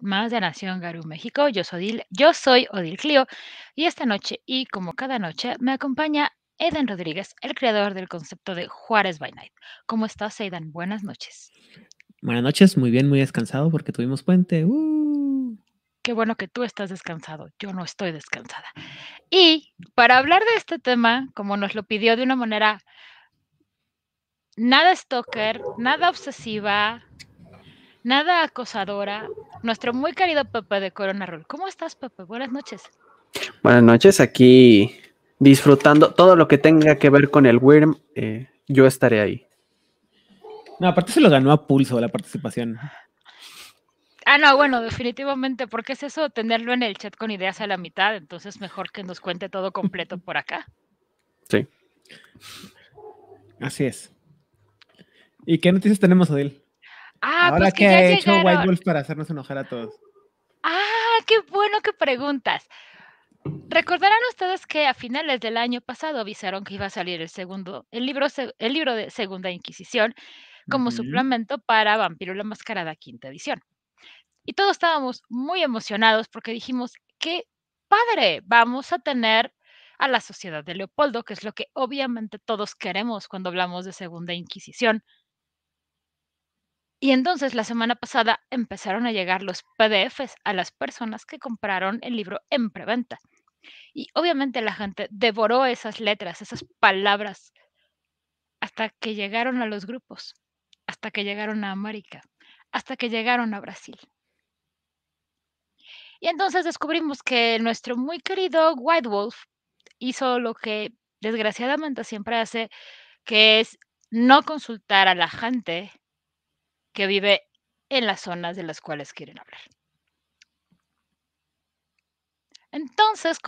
más de Nación Garú México. Yo soy, Odil, yo soy Odil Clio y esta noche y como cada noche me acompaña Eden Rodríguez, el creador del concepto de Juárez by Night. ¿Cómo estás, Eden? Buenas noches. Buenas noches, muy bien, muy descansado porque tuvimos puente. Uh. Qué bueno que tú estás descansado, yo no estoy descansada. Y para hablar de este tema, como nos lo pidió de una manera nada stalker, nada obsesiva, nada acosadora, nuestro muy querido Pepe de Corona Roll. ¿Cómo estás, Pepe? Buenas noches. Buenas noches, aquí disfrutando todo lo que tenga que ver con el Wyrm, eh, yo estaré ahí. No, aparte se lo ganó a pulso la participación. Ah, no, bueno, definitivamente, porque es eso tenerlo en el chat con ideas a la mitad, entonces mejor que nos cuente todo completo por acá. Sí. Así es. ¿Y qué noticias tenemos, Adil? Ah, Ahora pues que, ha he hecho White Wolf para hacernos enojar a todos. Ah, qué bueno que preguntas. Recordarán ustedes que a finales del año pasado avisaron que iba a salir el segundo, el libro, el libro de Segunda Inquisición como suplemento para Vampiro la Mascarada quinta edición. Y todos estábamos muy emocionados porque dijimos, qué padre, vamos a tener a la sociedad de Leopoldo, que es lo que obviamente todos queremos cuando hablamos de Segunda Inquisición. Y entonces la semana pasada empezaron a llegar los PDFs a las personas que compraron el libro en preventa. Y obviamente la gente devoró esas letras, esas palabras, hasta que llegaron a los grupos, hasta que llegaron a América, hasta que llegaron a Brasil. Y entonces descubrimos que nuestro muy querido White Wolf hizo lo que desgraciadamente siempre hace, que es no consultar a la gente que vive en las zonas de las cuales quieren hablar. Entonces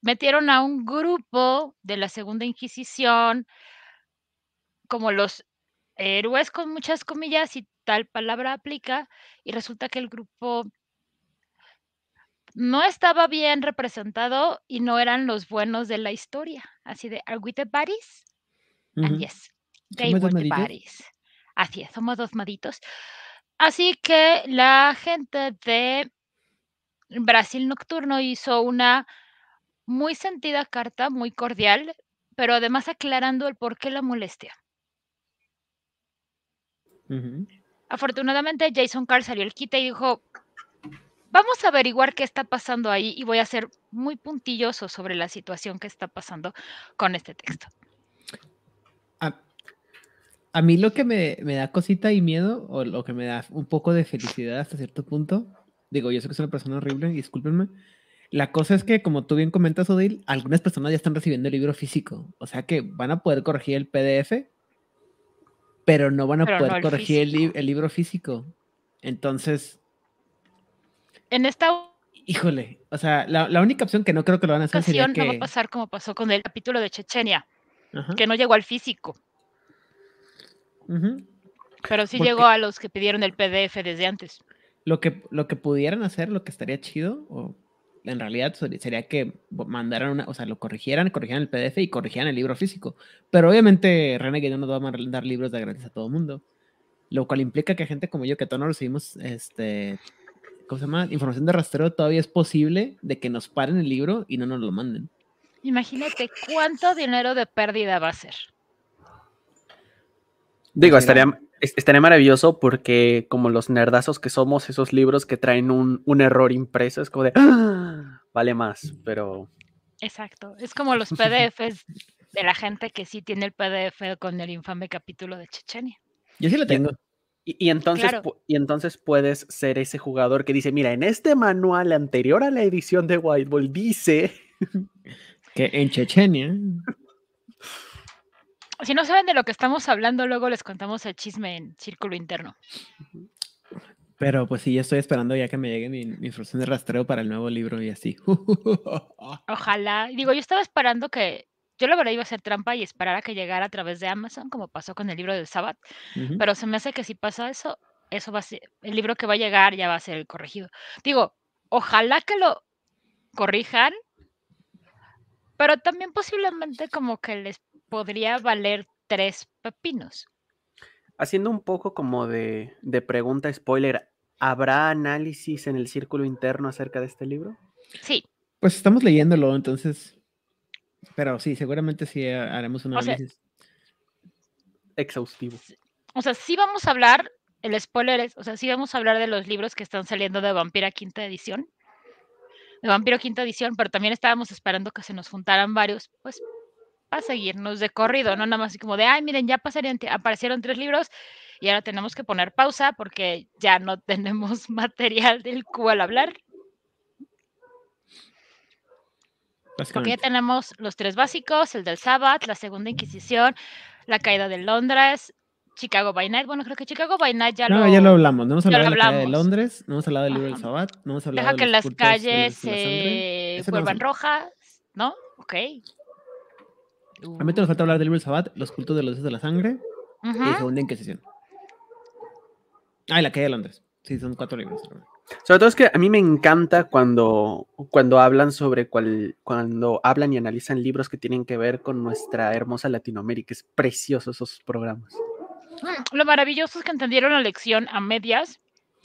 metieron a un grupo de la Segunda Inquisición como los héroes con muchas comillas y tal palabra aplica y resulta que el grupo no estaba bien representado y no eran los buenos de la historia. Así de, ¿are we the yes, they were the Así es, somos dos maditos. Así que la gente de Brasil Nocturno hizo una muy sentida carta, muy cordial, pero además aclarando el por qué la molestia. Afortunadamente, Jason Carl salió el quite y dijo: Vamos a averiguar qué está pasando ahí y voy a ser muy puntilloso sobre la situación que está pasando con este texto a mí lo que me, me, da cosita y miedo, o lo que me da un poco de felicidad hasta cierto punto, digo, yo sé que soy una persona horrible, discúlpenme. La cosa es que, como tú bien comentas, Odil, algunas personas ya están recibiendo el libro físico. O sea que van a poder corregir el PDF, pero no van a poder corregir el, libro físico. Entonces. En esta. Híjole, o sea, la, la, única opción que no creo que lo van a hacer sería que... no va a pasar como pasó con el capítulo de Chechenia, que no llegó al físico pero sí llegó a los que pidieron el PDF desde antes. Lo que, lo que pudieran hacer, lo que estaría chido, o en realidad sería que mandaran una, o sea, lo corrigieran, corrigieran el PDF y corrigieran el libro físico. Pero obviamente Renegade no nos va a mandar libros de gratis a todo el mundo. Lo cual implica que gente como yo, que todos no recibimos este, ¿cómo se Información de rastreo, todavía es posible de que nos paren el libro y no nos lo manden. Imagínate cuánto dinero de pérdida va a ser. Digo, pues estaría, estaría maravilloso porque como los nerdazos que somos, esos libros que traen un, error impreso, es como de, ah, vale más, pero... Exacto, es como los PDFs de la gente que sí tiene el PDF con el infame capítulo de Chechenia. Yo sí lo tengo. Y, entonces, y entonces puedes ser ese jugador que dice, mira, en este manual anterior a la edición de White Ball dice que en Chechenia si no saben de lo que estamos hablando, luego les contamos el chisme en círculo interno. Pero pues sí, yo estoy esperando ya que me llegue mi, mi instrucción de rastreo para el nuevo libro y así. Ojalá. Digo, yo estaba esperando que. Yo la verdad iba a hacer trampa y esperar que llegara a través de Amazon, como pasó con el libro del Sabbat. Pero se me hace que si pasa eso, eso va a ser, el libro que va a llegar ya va a ser el corregido. Digo, ojalá que lo corrijan, pero también posiblemente como que les podría valer tres pepinos. Haciendo un poco como de, pregunta spoiler, ¿habrá análisis en el círculo interno acerca de este libro? Sí. Pues estamos leyéndolo, entonces. Pero sí, seguramente sí eh, haremos un análisis exhaustivo. O sea, sí vamos a hablar, el spoiler es, o sea, sí vamos a hablar de los libros que están saliendo de Vampira Quinta Edición. De Vampiro Quinta Edición, pero también estábamos esperando que se nos juntaran varios, pues, a seguirnos de corrido, no nada más así como de, ay, miren, ya aparecieron tres libros y ahora tenemos que poner pausa porque ya no tenemos material del cual hablar. Porque ya tenemos los tres básicos, el del Sabbath, la Segunda Inquisición, la caída de Londres, Chicago by Night. Bueno, creo que Chicago by Night ya no, lo... ya lo hablamos. No hemos hablado de Londres, no hemos hablado del libro del Sabbath, Deja que las calles se vuelvan rojas, ¿no? Ok. A mí te nos falta hablar del libro el Sabbat, los cultos de los dioses de la sangre y segunda Inquisición. Ah, y la calle de Londres. Sí, son cuatro libros. Sobre todo es que a mí me encanta cuando, cuando hablan sobre cual, cuando hablan y analizan libros que tienen que ver con nuestra hermosa Latinoamérica. Es precioso esos programas. Mm, lo maravilloso es que entendieron la lección a medias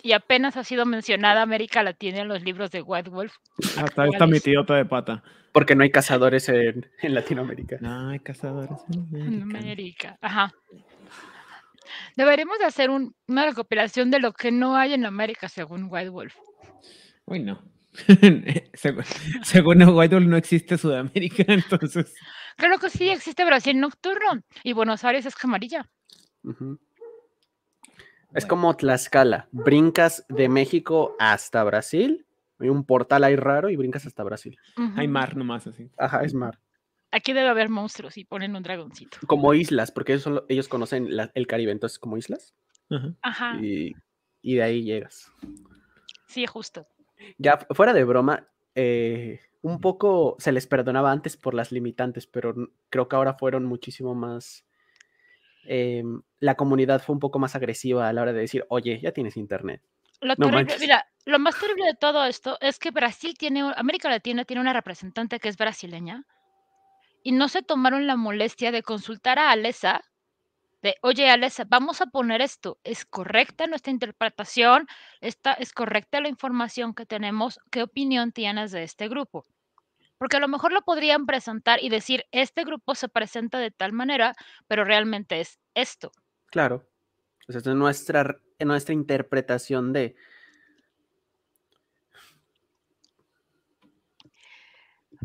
y apenas ha sido mencionada América Latina en los libros de White Wolf. Hasta ah, ahí está mi otra de pata. Porque no hay cazadores en, Latinoamérica. No hay cazadores en América. América. Ajá. Deberemos hacer una recopilación de lo que no hay en América según White Wolf. Uy, no. según, White Wolf no existe Sudamérica, entonces. Claro que sí, existe Brasil nocturno y Buenos Aires es camarilla. Es como Tlaxcala, brincas de México hasta Brasil, hay un portal ahí raro y brincas hasta Brasil. Hay mar nomás así. Ajá, es mar. Aquí debe haber monstruos y ponen un dragoncito. Como islas, porque ellos, ellos conocen el Caribe, entonces como islas. Ajá. Y, de ahí llegas. Sí, justo. Ya, fuera de broma, eh, un poco se les perdonaba antes por las limitantes, pero creo que ahora fueron muchísimo más Em, la comunidad fue un poco más agresiva a la hora de decir, oye, ya tienes internet. Lo, lo más terrible de todo esto es que Brasil tiene, América Latina tiene una representante que es brasileña y no se tomaron la molestia de consultar a Alesa de, oye, Alesa, vamos a poner esto, ¿es correcta nuestra interpretación? ¿Esta, ¿Es correcta la información que tenemos? ¿Qué opinión tienes de este grupo? porque a lo mejor lo podrían presentar y decir, este grupo se presenta de tal manera, pero realmente es esto. Claro. O sea, es nuestra, interpretación de...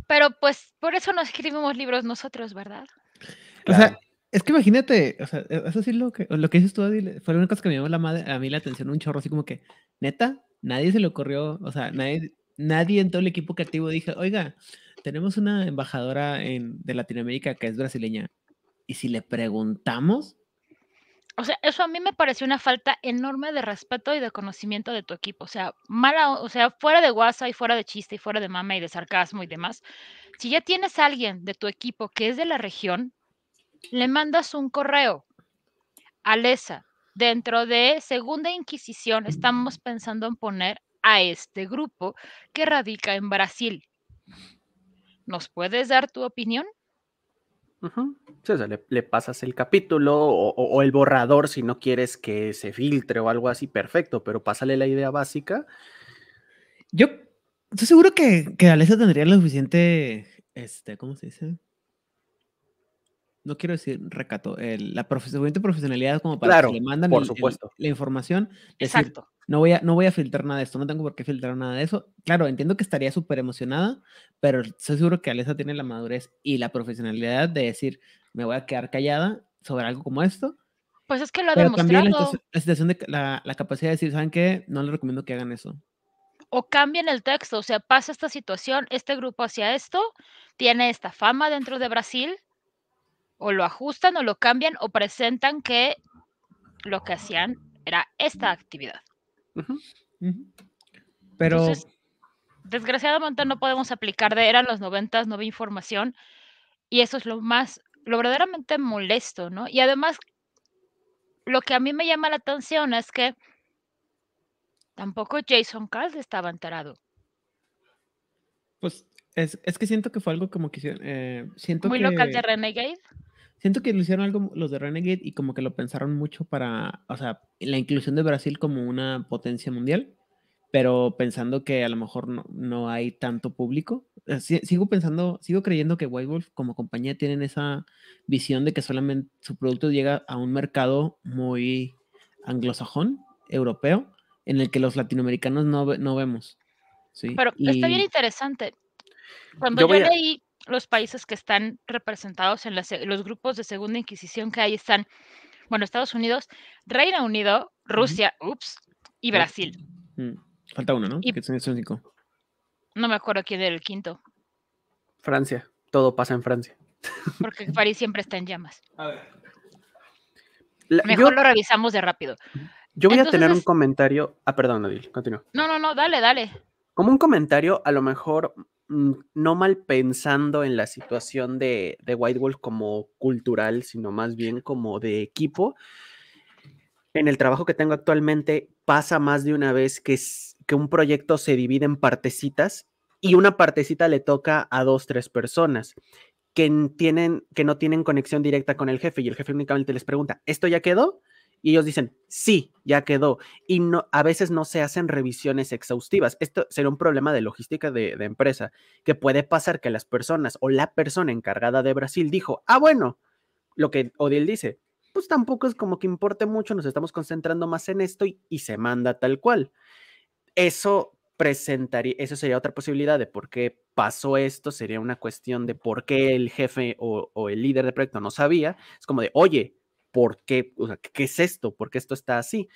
Pero pues por eso no escribimos libros nosotros, ¿verdad? O sea, es que imagínate, o sea, e, eso sí lo que, lo que dices tú, Adil, fue la única cosa que me llamó la a mí la atención un chorro, así como que, neta, nadie se le ocurrió, o sea, nadie, nadie en todo el equipo creativo dije, oiga, tenemos una embajadora de Latinoamérica que es brasileña. Y si le preguntamos. O sea, eso a mí me pareció una falta enorme de respeto y de conocimiento de tu equipo. O sea, mala, o sea, fuera de guasa y fuera de chiste y fuera de mama y de sarcasmo y demás. Si ya tienes a alguien de tu equipo que es de la región, le mandas un correo. Alesa, dentro de Segunda Inquisición estamos pensando en poner a este grupo que radica en Brasil. ¿Nos puedes dar tu opinión? le, pasas el capítulo o, el borrador si no quieres que se filtre o algo así, perfecto, pero pásale la idea básica. Yo estoy seguro que, que tendría lo suficiente, este, ¿cómo se dice? no quiero decir recato, la profesionalidad como para que le mandan supuesto. la información. Exacto. No voy, a, no voy a filtrar nada de esto, no tengo por qué filtrar nada de eso. Claro, entiendo que estaría súper emocionada, pero estoy seguro que Alesa tiene la madurez y la profesionalidad de decir, me voy a quedar callada sobre algo como esto. Pues es que lo ha demostrado. la, capacidad de decir, ¿saben qué? No les recomiendo que hagan eso o cambien el texto, o sea, pasa esta situación, este grupo hacia esto, tiene esta fama dentro de Brasil, o lo ajustan o lo cambian o presentan que lo que hacían era esta actividad. Pero... desgraciadamente no podemos aplicar de eran los noventas, no vi información y eso es lo más, lo verdaderamente molesto, ¿no? Y además, lo que a mí me llama la atención es que tampoco Jason Carl estaba enterado. Pues es, que siento que fue algo como que eh, siento muy local de Renegade. Siento que lo hicieron algo los de Renegade y como que lo pensaron mucho para, o sea, la inclusión de Brasil como una potencia mundial, pero pensando que a lo mejor no, hay tanto público. Eh, sigo pensando, sigo creyendo que White Wolf como compañía tienen esa visión de que solamente su producto llega a un mercado muy anglosajón, europeo, en el que los latinoamericanos no, no vemos. ¿sí? Pero está bien interesante. Cuando yo, los países que están representados en los grupos de Segunda Inquisición que ahí están, bueno, Estados Unidos, Reino Unido, Rusia, ups, y Brasil. Mm, falta uno, ¿no? No me acuerdo quién era el quinto. Francia, todo pasa en Francia. Porque París siempre está en llamas. A ver. Mejor lo revisamos de rápido. Yo voy a tener un comentario. Ah, perdón, Nadil continúa. No, no, no, dale, dale. Como un comentario, a lo mejor Mm, no mal pensando en la situación de, de White Wolf como cultural, sino más bien como de equipo. En el trabajo que tengo actualmente pasa más de una vez que, que un proyecto se divide en partecitas y una partecita le toca a dos, tres personas que, tienen, que no tienen conexión directa con el jefe y el jefe únicamente les pregunta, ¿esto ya quedó? y ellos dicen, sí, ya quedó. Y a veces no se hacen revisiones exhaustivas. Esto sería un problema de logística de, empresa, que puede pasar que las personas o la persona encargada de Brasil dijo, ah, bueno, lo que Odil dice, pues tampoco es como que importe mucho, nos estamos concentrando más en esto y, se manda tal cual. Eso presentaría, eso sería otra posibilidad de por qué pasó esto, sería una cuestión de por qué el jefe o, o el líder de proyecto no sabía. Es como de, oye, por qué, sea, qué es esto, por qué esto está así.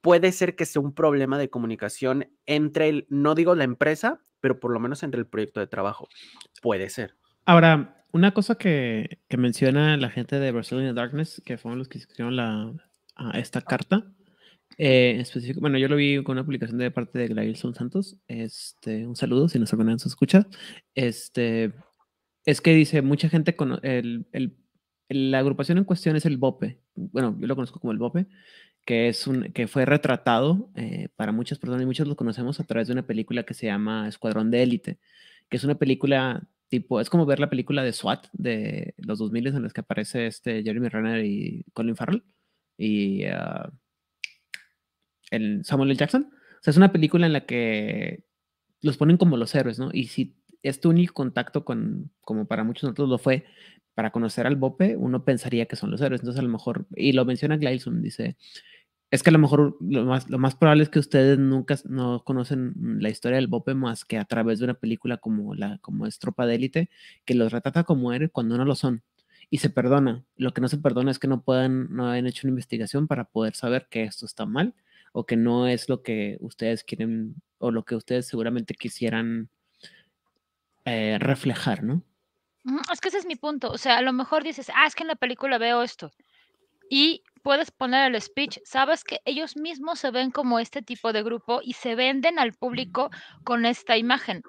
Puede ser que sea un problema de comunicación entre el, no digo la empresa, pero por lo menos entre el proyecto de trabajo. Puede ser. Ahora, una cosa que, menciona la gente de Brazil Darkness, que fueron los que escribieron la, ah, esta carta, eh, específico, bueno, yo lo vi con una publicación de parte de Grailson Santos. Este, un saludo si nos alguna se escucha. Este, es que dice mucha gente con el, la agrupación en cuestión es el BOPE. Bueno, yo lo conozco como el BOPE, que, es un, que fue retratado eh, para muchas personas y muchos lo conocemos a través de una película que se llama Escuadrón de Élite, que es una película tipo, es como ver la película de SWAT de los 2000 en las que aparece este Jeremy Renner y Colin Farrell y ah, el Samuel L. Jackson. O sea, es una película en la que los ponen como los héroes, ¿no? Y si es este único contacto con, como para muchos nosotros lo fue, para conocer al Bope, uno pensaría que son los héroes. Entonces, a lo mejor, y lo menciona Glailson, dice, es que a lo mejor lo más, lo más probable es que ustedes nunca no conocen la historia del Bope más que a través de una película como, la, como es Tropa de Élite, que los retrata como héroes cuando no lo son. Y se perdona. Lo que no se perdona es que no puedan, no hayan hecho una investigación para poder saber que esto está mal o que no es lo que ustedes quieren o lo que ustedes seguramente quisieran eh, reflejar, ¿no? Es que ese es mi punto. O sea, a lo mejor dices, ah, es que en la película veo esto. Y puedes poner el speech. Sabes que ellos mismos se ven como este tipo de grupo y se venden al público con esta imagen.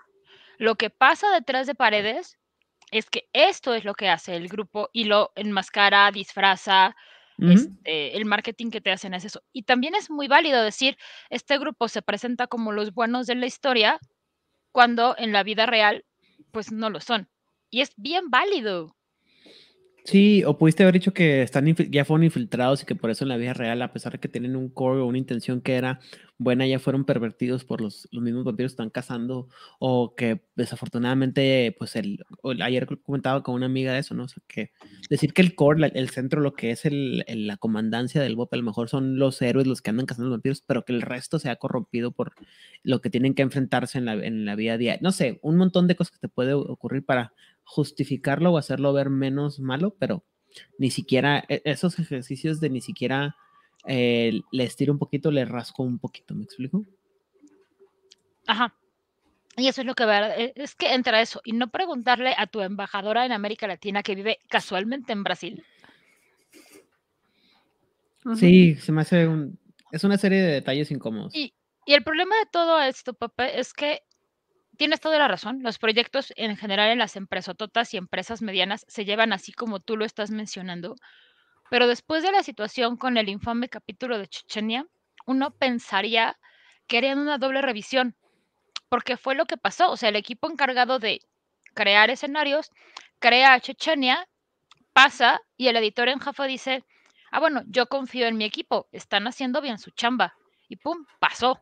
Lo que pasa detrás de paredes es que esto es lo que hace el grupo y lo enmascara, disfraza. Este, el marketing que te hacen es eso. Y también es muy válido decir, este grupo se presenta como los buenos de la historia, cuando en la vida real, pues no lo son. Y es bien válido. Sí, o pudiste haber dicho que están ya fueron infiltrados y que por eso en la vida real, a pesar de que tienen un core o una intención que era buena, ya fueron pervertidos por los, los mismos vampiros que están cazando, o que desafortunadamente, pues el, ayer comentaba con una amiga de eso, ¿no? O que decir que el core, el centro, lo que es el, la comandancia del BOP, a lo mejor son los héroes los que andan cazando los vampiros, pero que el resto se ha corrompido por lo que tienen que enfrentarse en la, en la vida diaria. No sé, un montón de cosas que te puede ocurrir para justificarlo o hacerlo ver menos malo, pero ni siquiera e, esos ejercicios de ni siquiera eh, le estiro un poquito, le rasco un poquito, ¿me explico? Ajá. Y eso es lo que eh, es que entra eso, y no preguntarle a tu embajadora en América Latina que vive casualmente en Brasil. Sí, se me hace un, es una serie de detalles incómodos. Y, y el problema de todo esto, papá, es que tienes toda la razón. Los proyectos en general en las empresas totas y empresas medianas se llevan así como tú lo estás mencionando. Pero después de la situación con el infame capítulo de Chechenia, uno pensaría que harían una doble revisión, porque fue lo que pasó. O sea, el equipo encargado de crear escenarios crea a Chechenia, pasa y el editor en Jafa dice, ah, bueno, yo confío en mi equipo, están haciendo bien su chamba. Y pum, pasó.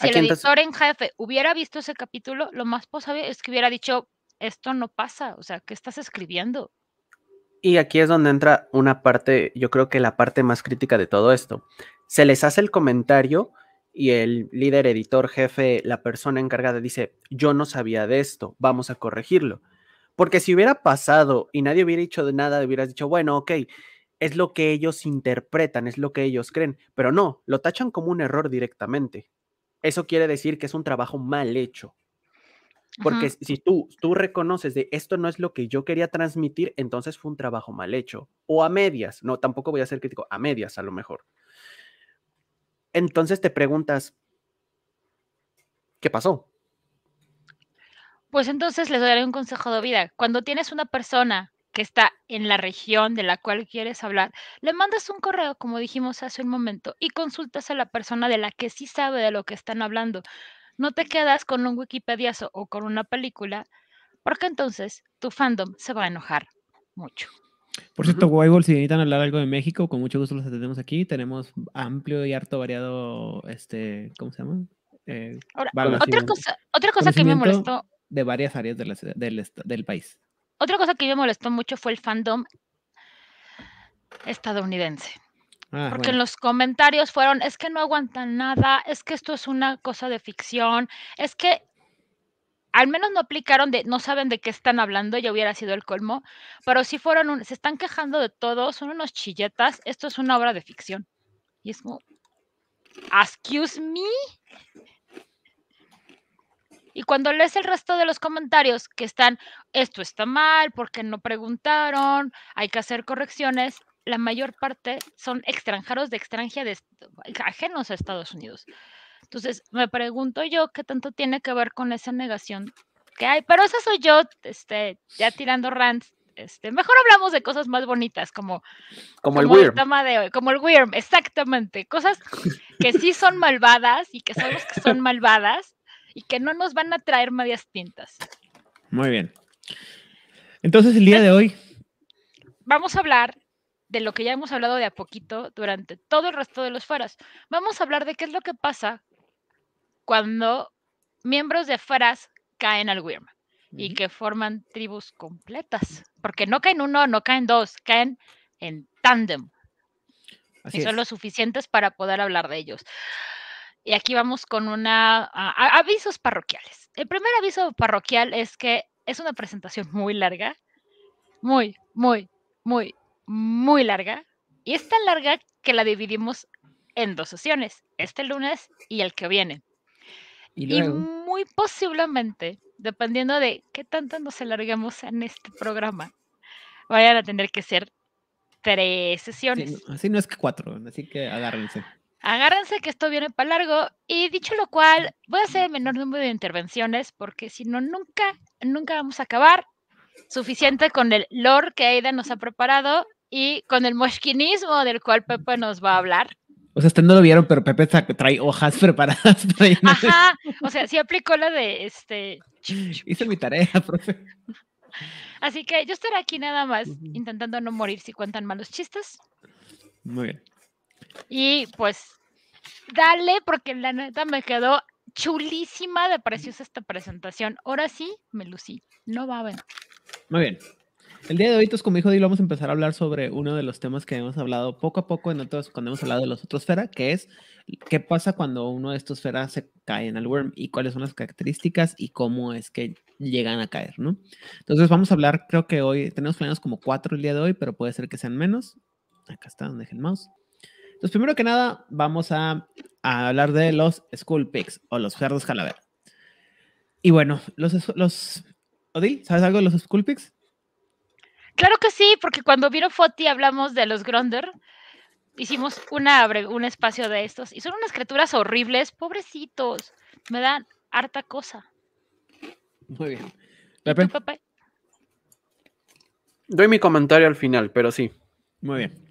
Si el editor en jefe hubiera visto ese capítulo, lo más posible es que hubiera dicho, esto no pasa, o sea, ¿qué estás escribiendo? Y aquí es donde entra una parte, yo creo que la parte más crítica de todo esto. Se les hace el comentario y el líder, editor, jefe, la persona encargada dice, yo no sabía de esto, vamos a corregirlo. Porque si hubiera pasado y nadie hubiera dicho de nada, hubieras dicho, bueno, ok, es lo que ellos interpretan, es lo que ellos creen, pero no, lo tachan como un error directamente eso quiere decir que es un trabajo mal hecho. Porque si tú, tú reconoces de esto no es lo que yo quería transmitir, entonces fue un trabajo mal hecho. O a medias, no, tampoco voy a ser crítico, a medias a lo mejor. Entonces te preguntas, ¿qué pasó? Pues entonces les daré un consejo de vida. Cuando tienes una persona que está en la región de la cual quieres hablar, le mandas un correo, como dijimos hace un momento, y consultas a la persona de la que sí sabe de lo que están hablando. No te quedas con un Wikipediazo o con una película, porque entonces tu fandom se va a enojar mucho. Por cierto, uh si necesitan hablar algo de México, con mucho gusto los atendemos aquí. Tenemos amplio y harto variado, este, ¿cómo se llama? Eh, otra cosa, que me molestó. De varias áreas del, del país. Otra cosa que me molestó mucho fue el fandom estadounidense. Ah, porque en los comentarios fueron, es que no aguantan nada, es que esto es una cosa de ficción, es que al menos no aplicaron de, no saben de qué están hablando, ya hubiera sido el colmo, pero sí fueron, se están quejando de todo, son unos chilletas, esto es una obra de ficción. Y es como, excuse me. Y cuando lees el resto de los comentarios que están, esto está mal, porque no preguntaron, hay que hacer correcciones, la mayor parte son extranjeros de de ajenos a Estados Unidos. Entonces, me pregunto yo qué tanto tiene que ver con esa negación que hay, pero esa soy yo, este, ya tirando rants. Este, mejor hablamos de cosas más bonitas como, como, el, de hoy, como el Wyrm, exactamente, cosas que sí son malvadas y que sabemos que son malvadas y que no nos van a traer medias tintas. Muy bien. Entonces el día de hoy... Vamos a hablar de lo que ya hemos hablado de a poquito durante todo el resto de los fueras. Vamos a hablar de qué es lo que pasa cuando miembros de fueras caen al guirma y que forman tribus completas. Porque no caen uno, no caen dos, caen en tándem. Y son los lo suficientes para poder hablar de ellos. Y aquí vamos con una ah, avisos parroquiales. El primer aviso parroquial es que es una presentación muy larga, muy, muy, muy, muy larga. Y es tan larga que la dividimos en dos sesiones, este lunes y el que viene. Y, muy posiblemente, dependiendo de qué tanto nos alarguemos en este programa, vayan a tener que ser tres sesiones. así no es que cuatro, así que agárrense agárrense que esto viene para largo. Y dicho lo cual, voy a hacer el menor número de intervenciones porque si no, nunca, nunca vamos a acabar. Suficiente con el lore que Aida nos ha preparado y con el moshkinismo del cual Pepe nos va a hablar. O sea, ustedes no lo vieron, pero Pepe trae hojas preparadas Ajá, o sea, sí aplicó la de este. Hice mi tarea, profe. Así que yo estaré aquí nada más, intentando no morir si cuentan malos chistes. Muy bien. Y pues, dale, porque la neta me quedó chulísima de preciosa esta presentación. Ahora sí, me lucí. No va a ver. Muy bien. El día de hoy, con como hijo Dilo, vamos a empezar a hablar sobre uno de los temas que hemos hablado poco a poco en otros, cuando hemos hablado de los otros Fera, que es qué pasa cuando uno de estos Fera se cae en el worm y cuáles son las características y cómo es que llegan a caer, ¿no? Entonces, vamos a hablar, creo que hoy tenemos planeados como cuatro el día de hoy, pero puede ser que sean menos. Acá está, donde dejen el mouse. Entonces, primero que nada, vamos a, hablar de los School o los cerdos calavera. Y bueno, los, los ¿sabes algo de los School Claro que sí, porque cuando vino Foti hablamos de los Gronder. Hicimos una, un espacio de estos. Y son unas criaturas horribles, pobrecitos. Me dan harta cosa. Muy bien. Doy mi comentario al final, pero sí. Muy bien.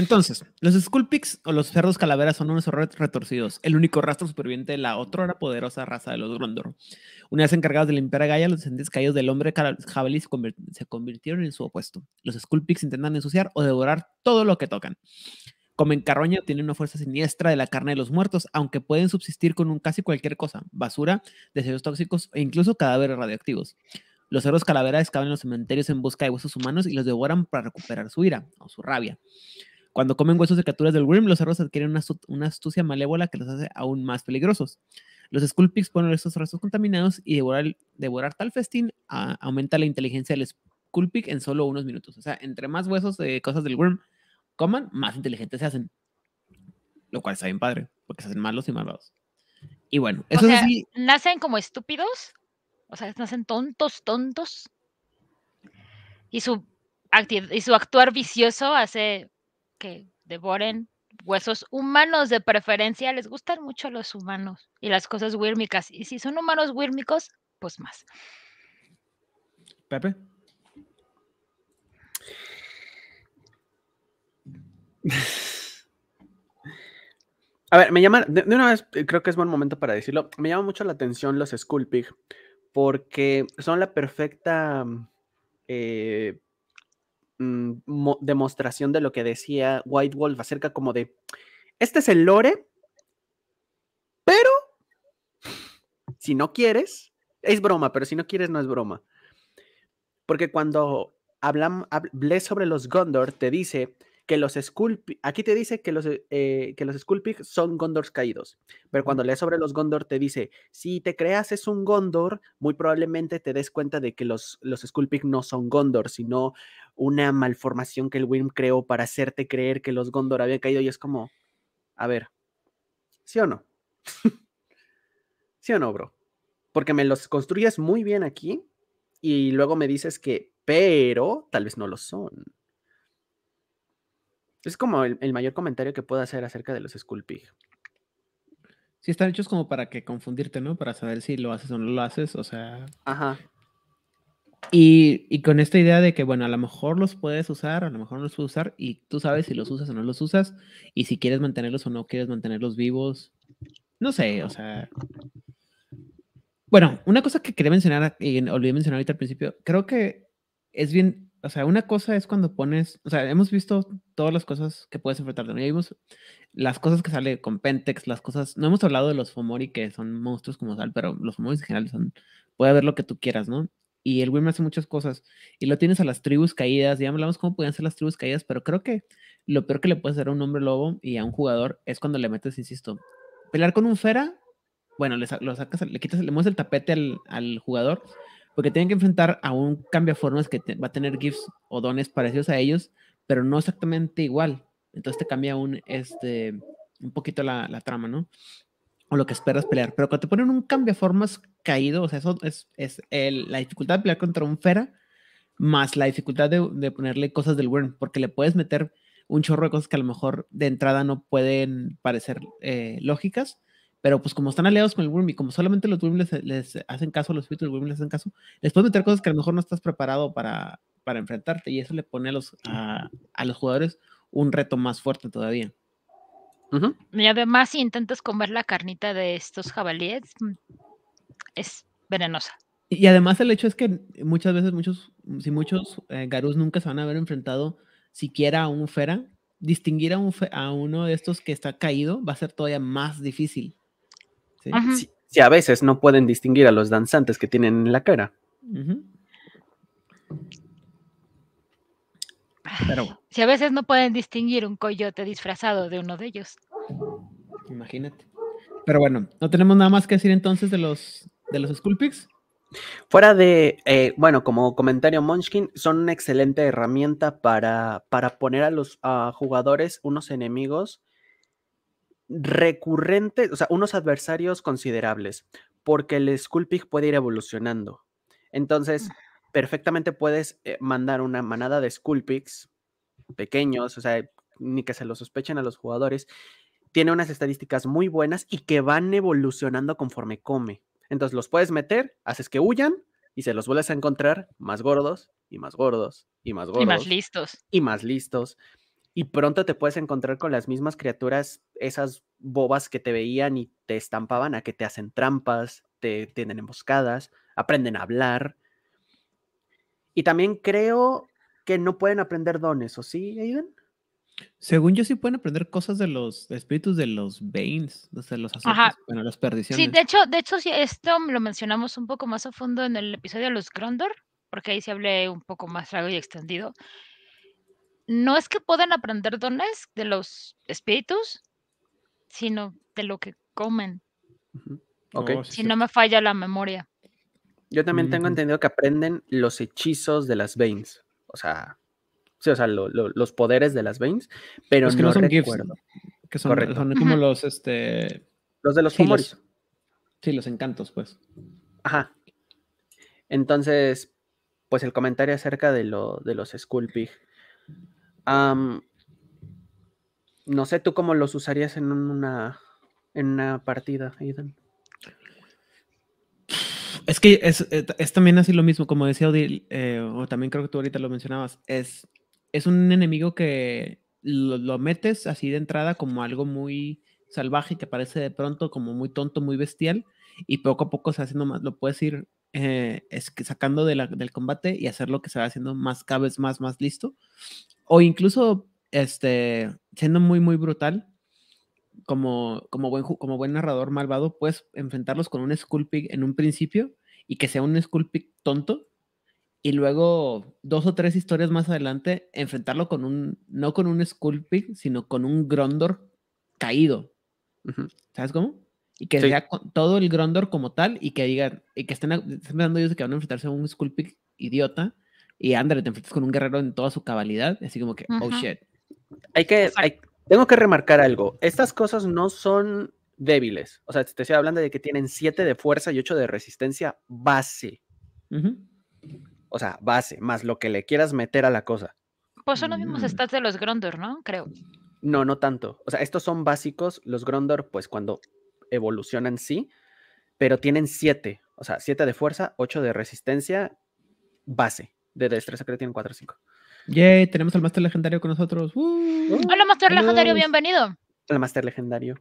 Entonces, los Skullpicks o los cerdos calaveras son unos horrores retorcidos, el único rastro superviviente de la otrora poderosa raza de los Grondor. Una vez encargados de limpiar a Gaia, los descendientes caídos del hombre jabalí se, convirtieron en su opuesto. Los Skullpicks intentan ensuciar o devorar todo lo que tocan. Comen carroña, tienen una fuerza siniestra de la carne de los muertos, aunque pueden subsistir con un casi cualquier cosa, basura, deseos tóxicos e incluso cadáveres radioactivos. Los cerdos calaveras excavan los cementerios en busca de huesos humanos y los devoran para recuperar su ira o su rabia. Cuando comen huesos de criaturas del worm, los cerdos adquieren una, astucia malévola que los hace aún más peligrosos. Los Sculpix ponen esos restos contaminados y devorar, devorar tal festín aumenta la inteligencia del Sculpix en solo unos minutos. O sea, entre más huesos de cosas del Worm coman, más inteligentes se hacen. Lo cual está bien padre, porque se hacen malos y malvados. Y bueno, eso o sea, Nacen como estúpidos, o sea, nacen tontos, tontos. Y su, y su actuar vicioso hace que devoren huesos humanos de preferencia. Les gustan mucho los humanos y las cosas huírmicas. Y si son humanos huírmicos, pues más. Pepe. A ver, me llama, de una vez eh, creo que es buen momento para decirlo, me llama mucho la atención los sculpig porque son la perfecta mm, eh, Mm, demostración de lo que decía White Wolf acerca como de, este es el lore, pero si no quieres, es broma, pero si no quieres no es broma. Porque cuando hablan, hablé sobre los Gondor, te dice que los Sculpix... aquí te dice que los, eh, los son Gondors caídos, pero cuando lees sobre los Gondor te dice, si te creas es un Gondor, muy probablemente te des cuenta de que los, los no son Gondor, sino una malformación que el Wim creó para hacerte creer que los Gondor habían caído y es como, a ver, ¿sí o no? ¿Sí o no, bro? Porque me los construyes muy bien aquí y luego me dices que, pero tal vez no lo son. Es como el, mayor comentario que puedo hacer acerca de los Sculpig. Sí, están hechos como para que confundirte, ¿no? Para saber si lo haces o no lo haces, o sea... Ajá. Y, y, con esta idea de que, bueno, a lo mejor los puedes usar, a lo mejor no los puedes usar, y tú sabes si los usas o no los usas, y si quieres mantenerlos o no quieres mantenerlos vivos. No sé, o sea... Bueno, una cosa que quería mencionar, y olvidé mencionar ahorita al principio, creo que es bien o sea, una cosa es cuando pones, o sea, hemos visto todas las cosas que puedes enfrentar Ya vimos las cosas que sale con Pentex, las cosas, no hemos hablado de los Fomori que son monstruos como tal, pero los Fomori en general son, puede haber lo que tú quieras, ¿no? Y el Wyrm hace muchas cosas. Y lo tienes a las tribus caídas, ya hablamos cómo podían ser las tribus caídas, pero creo que lo peor que le puedes hacer a un hombre lobo y a un jugador es cuando le metes, insisto, pelear con un fera, bueno, le, lo sacas, le quitas, le mueves el tapete al, al jugador, que tienen que enfrentar a un cambiaformas que va a tener gifs o dones parecidos a ellos, pero no exactamente igual. Entonces te cambia un, este, un poquito la, trama, ¿no? O lo que esperas pelear. Pero cuando te ponen un formas caído, o sea, eso es, es la dificultad de pelear contra un fera, más la dificultad de, ponerle cosas del worm, porque le puedes meter un chorro de cosas que a lo mejor de entrada no pueden parecer eh, lógicas, pero pues como están aliados con el Wyrm y como solamente los Wyrm les, hacen caso, los espíritus los les hacen caso, les puedes meter cosas que a lo mejor no estás preparado para, para enfrentarte y eso le pone a los, a, los jugadores un reto más fuerte todavía. Y además, si intentas comer la carnita de estos jabalíes, mm, es venenosa. Y además el hecho es que muchas veces, muchos, si muchos eh, Garus nunca se van a haber enfrentado siquiera a un fera, distinguir a, a uno de estos que está caído va a ser todavía más difícil. Si, a veces no pueden distinguir a los danzantes que tienen en la cara. Ah, Pero Si a veces no pueden distinguir un coyote disfrazado de uno de ellos. Imagínate. Pero bueno, no tenemos nada más que decir entonces de los de los Sculpix. Fuera de, eh, bueno, como comentario, Munchkin son una excelente herramienta para, poner a los jugadores unos enemigos recurrentes, o sea, unos adversarios considerables, porque el Sculpig puede ir evolucionando. Entonces, perfectamente puedes eh, mandar una manada de Sculpigs pequeños, o sea, ni que se lo sospechen a los jugadores. Tiene unas estadísticas muy buenas y que van evolucionando conforme come. Entonces los puedes meter, haces que huyan y se los vuelves a encontrar más gordos y más gordos y más gordos. Y más listos. Y más listos y pronto te puedes encontrar con las mismas criaturas, esas bobas que te veían y te estampaban, a que te hacen trampas, te tienen emboscadas, aprenden a hablar. Y también creo que no pueden aprender dones, ¿o sí, Aiden? Según yo sí pueden aprender cosas de los espíritus de los Banes, de los azotes, bueno, los perdiciones. Sí, de hecho, de hecho esto lo mencionamos un poco más a fondo en el episodio de los Grondor, porque ahí se hablé un poco más largo y extendido no es que puedan aprender dones de los espíritus, sino de lo que comen. Oh, si no me falla la memoria. Yo también tengo mm. entendido que aprenden los hechizos de las veins. O sea, sí, o sea, los poderes de las veins, pero los que no, son Gifts, que son, como los este. Los de los humores. sí, los encantos, pues. Ajá. Entonces, pues el comentario acerca de lo de los Skull no sé tú cómo los usarías en una, en una partida, Aidan. Es que es, eh, también así lo mismo, como decía Odil, eh, o también creo que tú ahorita lo mencionabas, es, es un enemigo que lo, metes así de entrada como algo muy salvaje que parece de pronto como muy tonto, muy bestial, y poco a poco se hace más lo puedes ir eh, es sacando del combate y hacer lo que se va haciendo más cada vez más, más listo. O incluso este, siendo muy, muy brutal, como, como, buen, como buen narrador malvado, puedes enfrentarlos con un Sculpig en un principio y que sea un Sculpig tonto. Y luego, dos o tres historias más adelante, enfrentarlo con un, no con un Sculpig sino con un Grondor caído. ¿Sabes cómo? y que se sea todo el Grondor como tal y que digan, y que estén, dando ellos que van a enfrentarse a un Sculpic idiota y ándale, te enfrentas con un guerrero en toda su cabalidad, así como que, oh shit. Hay que, tengo que remarcar algo, estas cosas no son débiles, o sea, te estoy hablando de que tienen 7 de fuerza y 8 de resistencia base. O sea, base, más lo que le quieras meter a la cosa. Pues son los mismos mm. stats de los Grondor, ¿no? Creo. No, no tanto. O sea, estos son básicos. Los Grondor, pues cuando evolucionan, sí, pero tienen siete, o sea, siete de fuerza, 8 de resistencia, base, de destreza creo que tienen 4 5. Yay, tenemos al Master Legendario con nosotros. ¡Uh! Hola Master Legendario, bienvenido. El Master Legendario.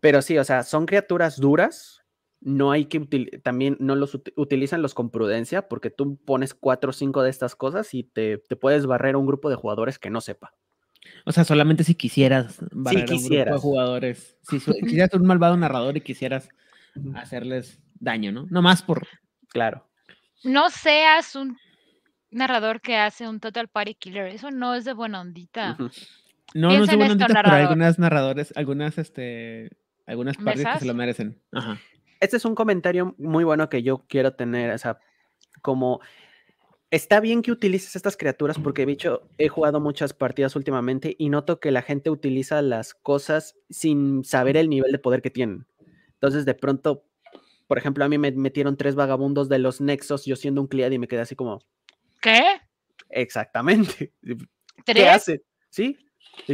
Pero sí, o sea, son criaturas duras, no hay que también no los utilizan los con prudencia porque tú pones cuatro o cinco de estas cosas y te, te, puedes barrer a un grupo de jugadores que no sepa. O sea, solamente si quisieras barrer un grupo de jugadores. Si quisieras un malvado narrador y quisieras hacerles daño, ¿no? No más por. Claro. No seas un narrador que hace un total party killer. Eso no es de buena ondita. No, no es de buena ondita, pero algunas narradores, algunas, este, algunas partes que se lo merecen. Ajá. Este es un comentario muy bueno que yo quiero tener, o sea, como Está bien que utilices estas criaturas porque, bicho, he jugado muchas partidas últimamente y noto que la gente utiliza las cosas sin saber el nivel de poder que tienen. Entonces, de pronto, por ejemplo, a mí me metieron tres vagabundos de los Nexos, yo siendo un cliad y me quedé así como... ¿Qué? Exactamente. ¿Qué hacen? ¿Sí?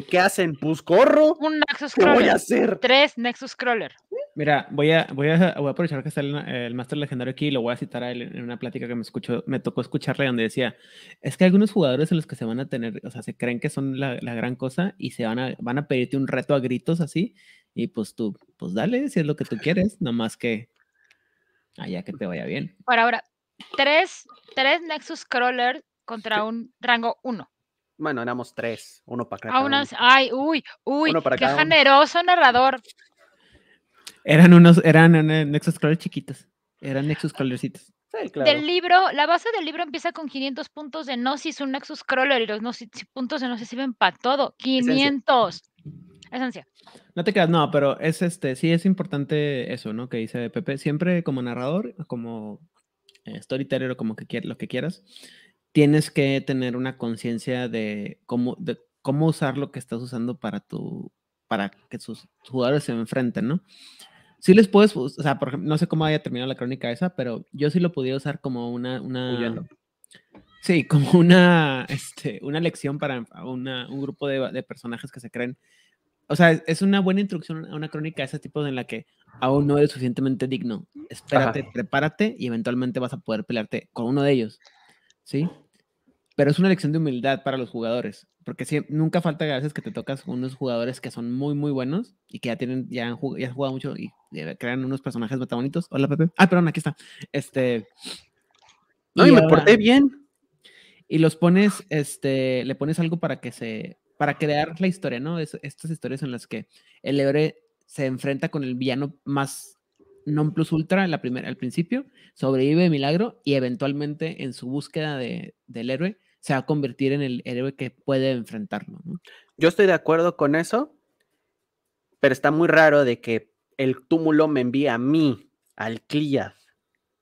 ¿Qué hacen? ¿Puscorro? corro. Un Nexus ¿Qué voy a hacer? Tres Nexus Crawler. Mira, voy a, voy aprovechar que está el, Master legendario aquí y lo voy a citar a en una plática que me escuchó, me tocó escucharle donde decía, es que algunos jugadores en los que se van a tener, o sea, se creen que son la, gran cosa y se van a, pedirte un reto a gritos así y pues tú, pues dale, si es lo que tú quieres, nomás que allá que te vaya bien. Por ahora, tres, Nexus Crawler contra un rango uno. Bueno, éramos tres, uno para cada Aún uno. Ay, uy, uy, qué generoso narrador. Eran unos, eran, Nexus Crawler chiquitos. Eran Nexus Crawlercitos, Sí, Del libro, la base del libro empieza con 500 puntos de Gnosis, un Nexus Crawler y los puntos de Gnosis sirven para todo. 500. Esencia. No te quedas no, pero es este, sí es importante eso, ¿no? Que dice Pepe, siempre como narrador, como eh, storyteller o como que quieras, lo que quieras, tienes que tener una conciencia de cómo, de cómo usar lo que estás usando para tu, para que sus jugadores se enfrenten, ¿no? sí les puedes, o sea, no sé cómo haya terminado la crónica esa, pero yo sí lo podía usar como una, sí, como una, este, una lección para un grupo de, personajes que se creen. O sea, es una buena introducción a una crónica de ese tipo en la que aún no eres suficientemente digno. Espérate, prepárate y eventualmente vas a poder pelearte con uno de ellos. ¿Sí? Pero es una lección de humildad para los jugadores porque nunca falta a veces que te tocas unos jugadores que son muy, muy buenos y que ya tienen, ya han, jugado, mucho y crean unos personajes bastante bonitos. Hola, Pepe. Ah, perdón, aquí está. Este. No, y, me porté bien. Y los pones, este, le pones algo para que se, para crear la historia, ¿no? Es, estas historias en las que el héroe se enfrenta con el villano más non plus ultra la primera, al principio, sobrevive milagro y eventualmente en su búsqueda de, del héroe se va a convertir en el héroe que puede enfrentarlo. Yo estoy de acuerdo con eso, pero está muy raro de que el túmulo me envíe a mí, al Clías,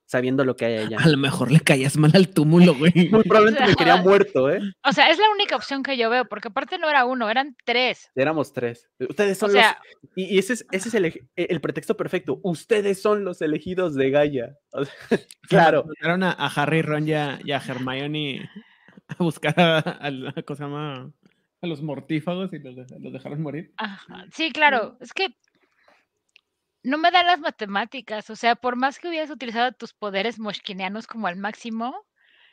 sabiendo lo que hay allá. A lo mejor le caías mal al túmulo, güey. Muy probablemente me quería muerto, ¿eh? O sea, es la única opción que yo veo, porque aparte no era uno, eran tres. Éramos tres. Ustedes son los. Y, ese es, ese es e, el, pretexto perfecto. Ustedes son los elegidos de Gaia. claro. A, Harry, Ron y a, y a Hermione a buscar a, a los mortífagos y los, los dejaron morir. Sí, claro, es que no me dan las matemáticas, o sea, por más que hubieras utilizado tus poderes mosquineanos como al máximo,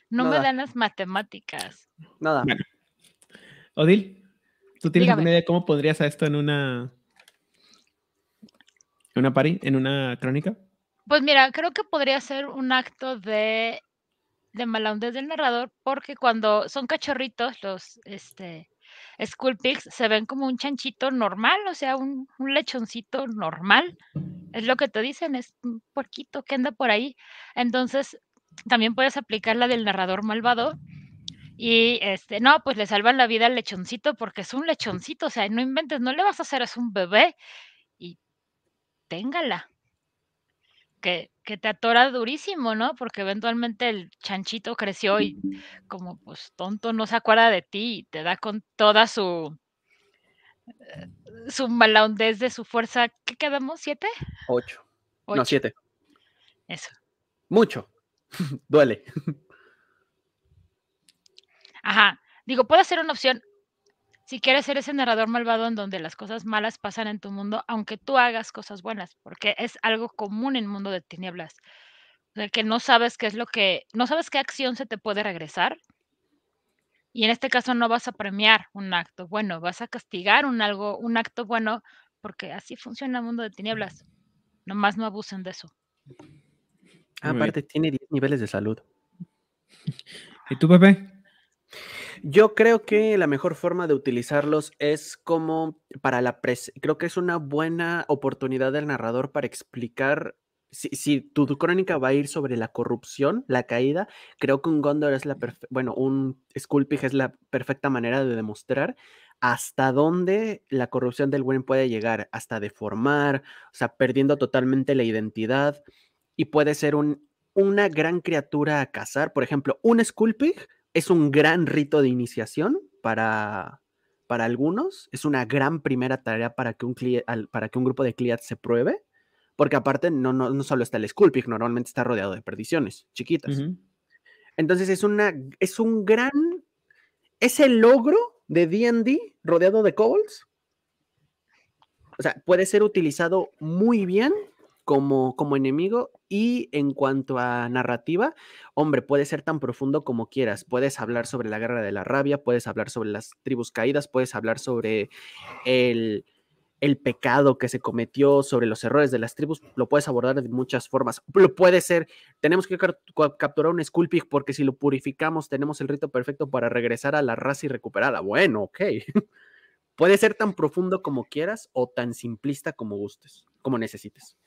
no me dan las matemáticas. Nada. Odil, ¿tú tienes alguna idea de cómo podrías a esto en una en una party, en una crónica? Pues mira, creo que podría ser un acto de de mala del narrador porque cuando son cachorritos los este, Skull se ven como un chanchito normal, o sea, un, lechoncito normal. Es lo que te dicen, es un puerquito que anda por ahí. Entonces, también puedes aplicar la del narrador malvado. Y este, no, pues le salvan la vida al lechoncito porque es un lechoncito, o sea, no inventes, no le vas a hacer, es un bebé y téngala que, te atora durísimo, ¿no? Porque eventualmente el chanchito creció y como pues tonto no se acuerda de ti y te da con toda su eh, su de su fuerza. ¿Qué quedamos? ¿Siete? Ocho. No, siete. Eso. Mucho. Duele. Ajá. Digo, puede ser una opción si quieres ser ese narrador malvado en donde las cosas malas pasan en tu mundo, aunque tú hagas cosas buenas, porque es algo común en el mundo de tinieblas, de que no sabes qué es lo que, no sabes qué acción se te puede regresar. Y en este caso no vas a premiar un acto bueno, vas a castigar un algo, un acto bueno, porque así funciona el mundo de tinieblas. Nomás no abusen de eso. Ah, aparte, tiene 10 niveles de salud. ¿Y tú, Pepe? Yo creo que la mejor forma de utilizarlos es como para la presa. creo que es una buena oportunidad del narrador para explicar si, tu, crónica va a ir sobre la corrupción, la caída, creo que un Gondor es la bueno, un Sculpig es la perfecta manera de demostrar hasta dónde la corrupción del buen puede llegar, hasta deformar, o sea, perdiendo totalmente la identidad y puede ser un, una gran criatura a cazar, por ejemplo, un Sculpig es un gran rito de iniciación para, para algunos, es una gran primera tarea para que un, para que un grupo de clientes se pruebe, porque aparte no, no, solo está el sculping normalmente está rodeado de perdiciones chiquitas. Entonces es, una, es un gran, es el logro de D&D &D rodeado de kobolds. O sea, puede ser utilizado muy bien como, enemigo. Y en cuanto a narrativa, hombre, puede ser tan profundo como quieras. Puedes hablar sobre la guerra de la rabia, puedes hablar sobre las tribus caídas, puedes hablar sobre el, pecado que se cometió, sobre los errores de las tribus, lo puedes abordar de muchas formas. Lo puede ser, tenemos que capturar un Sculpig porque si lo purificamos tenemos el rito perfecto para regresar a la raza y recuperarla. Bueno, ok. puede ser tan profundo como quieras o tan simplista como gustes, como necesites.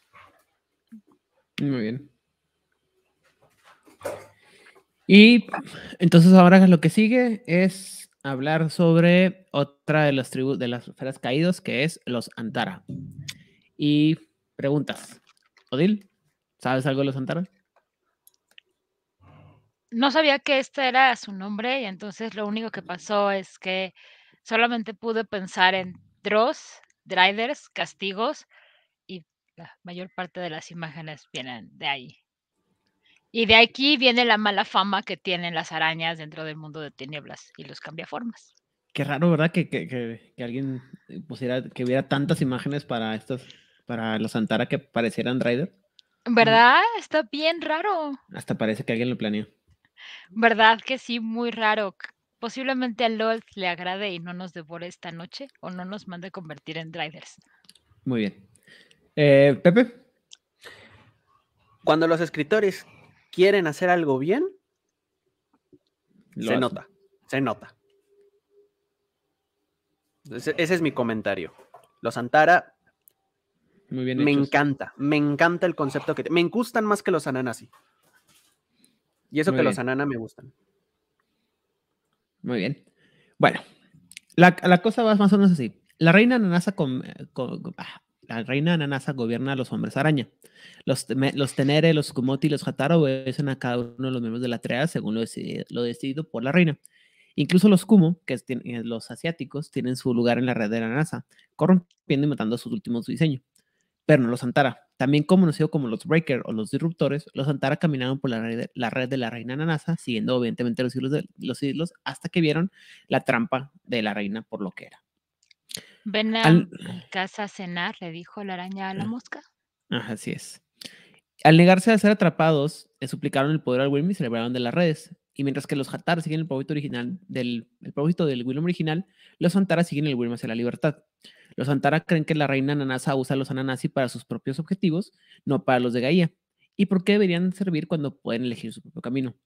Muy bien. Y entonces ahora lo que sigue es hablar sobre otra de las tribus de las esferas caídos que es los Antara. Y preguntas. Odil, ¿sabes algo de los Antara? No sabía que este era su nombre y entonces lo único que pasó es que solamente pude pensar en Dross, Drivers, castigos, la mayor parte de las imágenes vienen de ahí. Y de aquí viene la mala fama que tienen las arañas dentro del mundo de tinieblas y los cambiaformas. Qué raro, ¿verdad? Que, alguien eh, pusiera, que hubiera tantas imágenes para estos, para los Antara que parecieran Rider. Mm. ¿Verdad? Está bien raro. Hasta parece que alguien lo planeó. ¿Verdad que sí? Muy raro. Posiblemente a LOL le agrade y no nos devore esta noche o no nos mande convertir en Riders. Muy bien. Eh, Pepe. Cuando los escritores quieren hacer algo bien, se nota, se nota. Ese, es mi comentario. Los Antara. Muy bien. Me encanta, me encanta el concepto que. me gustan más que los Ananasi. Y eso que los Ananas me gustan. Muy bien. Bueno, la, cosa va más o menos así. La reina Ananasa con, eh, ah, la reina Nanasa gobierna a los hombres araña. Los, Tenere, los Kumoti y los Hatara obedecen a cada uno de los miembros de la triada según lo decidido, por la reina. Incluso los Kumo, que son eh, los asiáticos, tienen su lugar en la red de la NASA, corrompiendo y matando a sus últimos diseños. Pero no los Antara. También conocidos como los Breaker o los Disruptores, los Antara caminaron por la red, de la, la reina Nanasa, siguiendo obviamente los siglos, de, los siglos hasta que vieron la trampa de la reina por lo que era. Ven a casa a cenar, le dijo la araña a la ah, mosca. Ajá, así es. Al negarse a ser atrapados, le suplicaron el poder al wyrm y se de las redes. Y mientras que los Hatar siguen el propósito original del el propósito del original, los Antara siguen el wyrm hacia la libertad. Los Antara creen que la reina Nanasa usa a los Ananasi para sus propios objetivos, no para los de Gaia. ¿Y por qué deberían servir cuando pueden elegir su propio camino?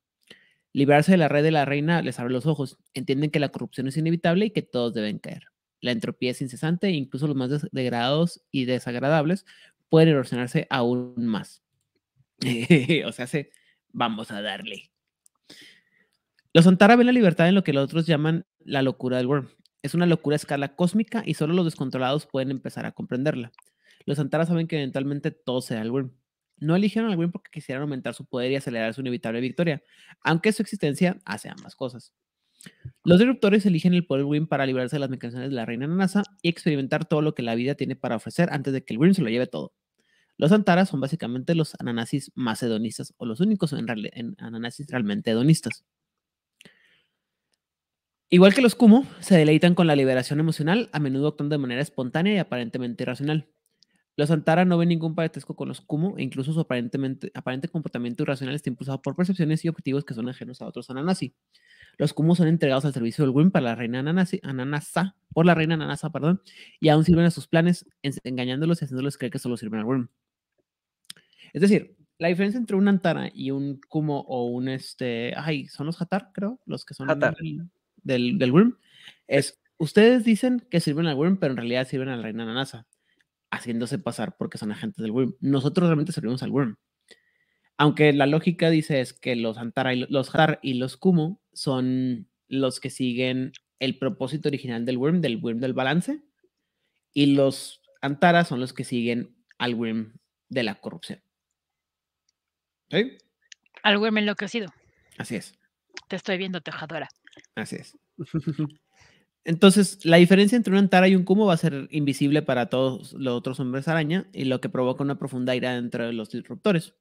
Liberarse de la red de la reina les abre los ojos, entienden que la corrupción es inevitable y que todos deben caer. La entropía es incesante e incluso los más degradados y desagradables pueden erosionarse aún más. o sea, se, vamos a darle. Los Antara ven la libertad en lo que los otros llaman la locura del worm. Es una locura a escala cósmica y solo los descontrolados pueden empezar a comprenderla. Los Antara saben que eventualmente todo será el worm. No eligieron al worm porque quisieran aumentar su poder y acelerar su inevitable victoria, aunque su existencia hace ambas cosas. Los disruptores eligen el poder Wim para liberarse de las mecanizaciones de la reina Ananasa y experimentar todo lo que la vida tiene para ofrecer antes de que el WIM se lo lleve todo. Los Antaras son básicamente los ananasis más hedonistas o los únicos en, ananasis realmente hedonistas. Igual que los Kumo, se deleitan con la liberación emocional, a menudo actuando de manera espontánea y aparentemente irracional. Los Antara no ven ningún parentesco con los Kumo e incluso su aparente comportamiento irracional está impulsado por percepciones y objetivos que son ajenos a otros Ananasis. Los cumos son entregados al servicio del WIM para la reina Ananasa, por la reina Ananasa, perdón, y aún sirven a sus planes, engañándolos y haciéndoles creer que solo sirven al WIM. Es decir, la diferencia entre un Antara y un Kumo o un este. Ay, son los Hatar, creo, los que son del, del, Es ustedes dicen que sirven al worm pero en realidad sirven a la reina Nanasa, haciéndose pasar porque son agentes del WIM. Nosotros realmente servimos al worm. Aunque la lógica dice es que los Antara y los Har y los Kumu son los que siguen el propósito original del Worm, del Worm del balance, y los Antara son los que siguen al Worm de la corrupción. ¿Sí? Al Worm enloquecido. Así es. Te estoy viendo, tejadora. Así es. Entonces, la diferencia entre un Antara y un Kumo va a ser invisible para todos los otros hombres araña y lo que provoca una profunda ira dentro de los disruptores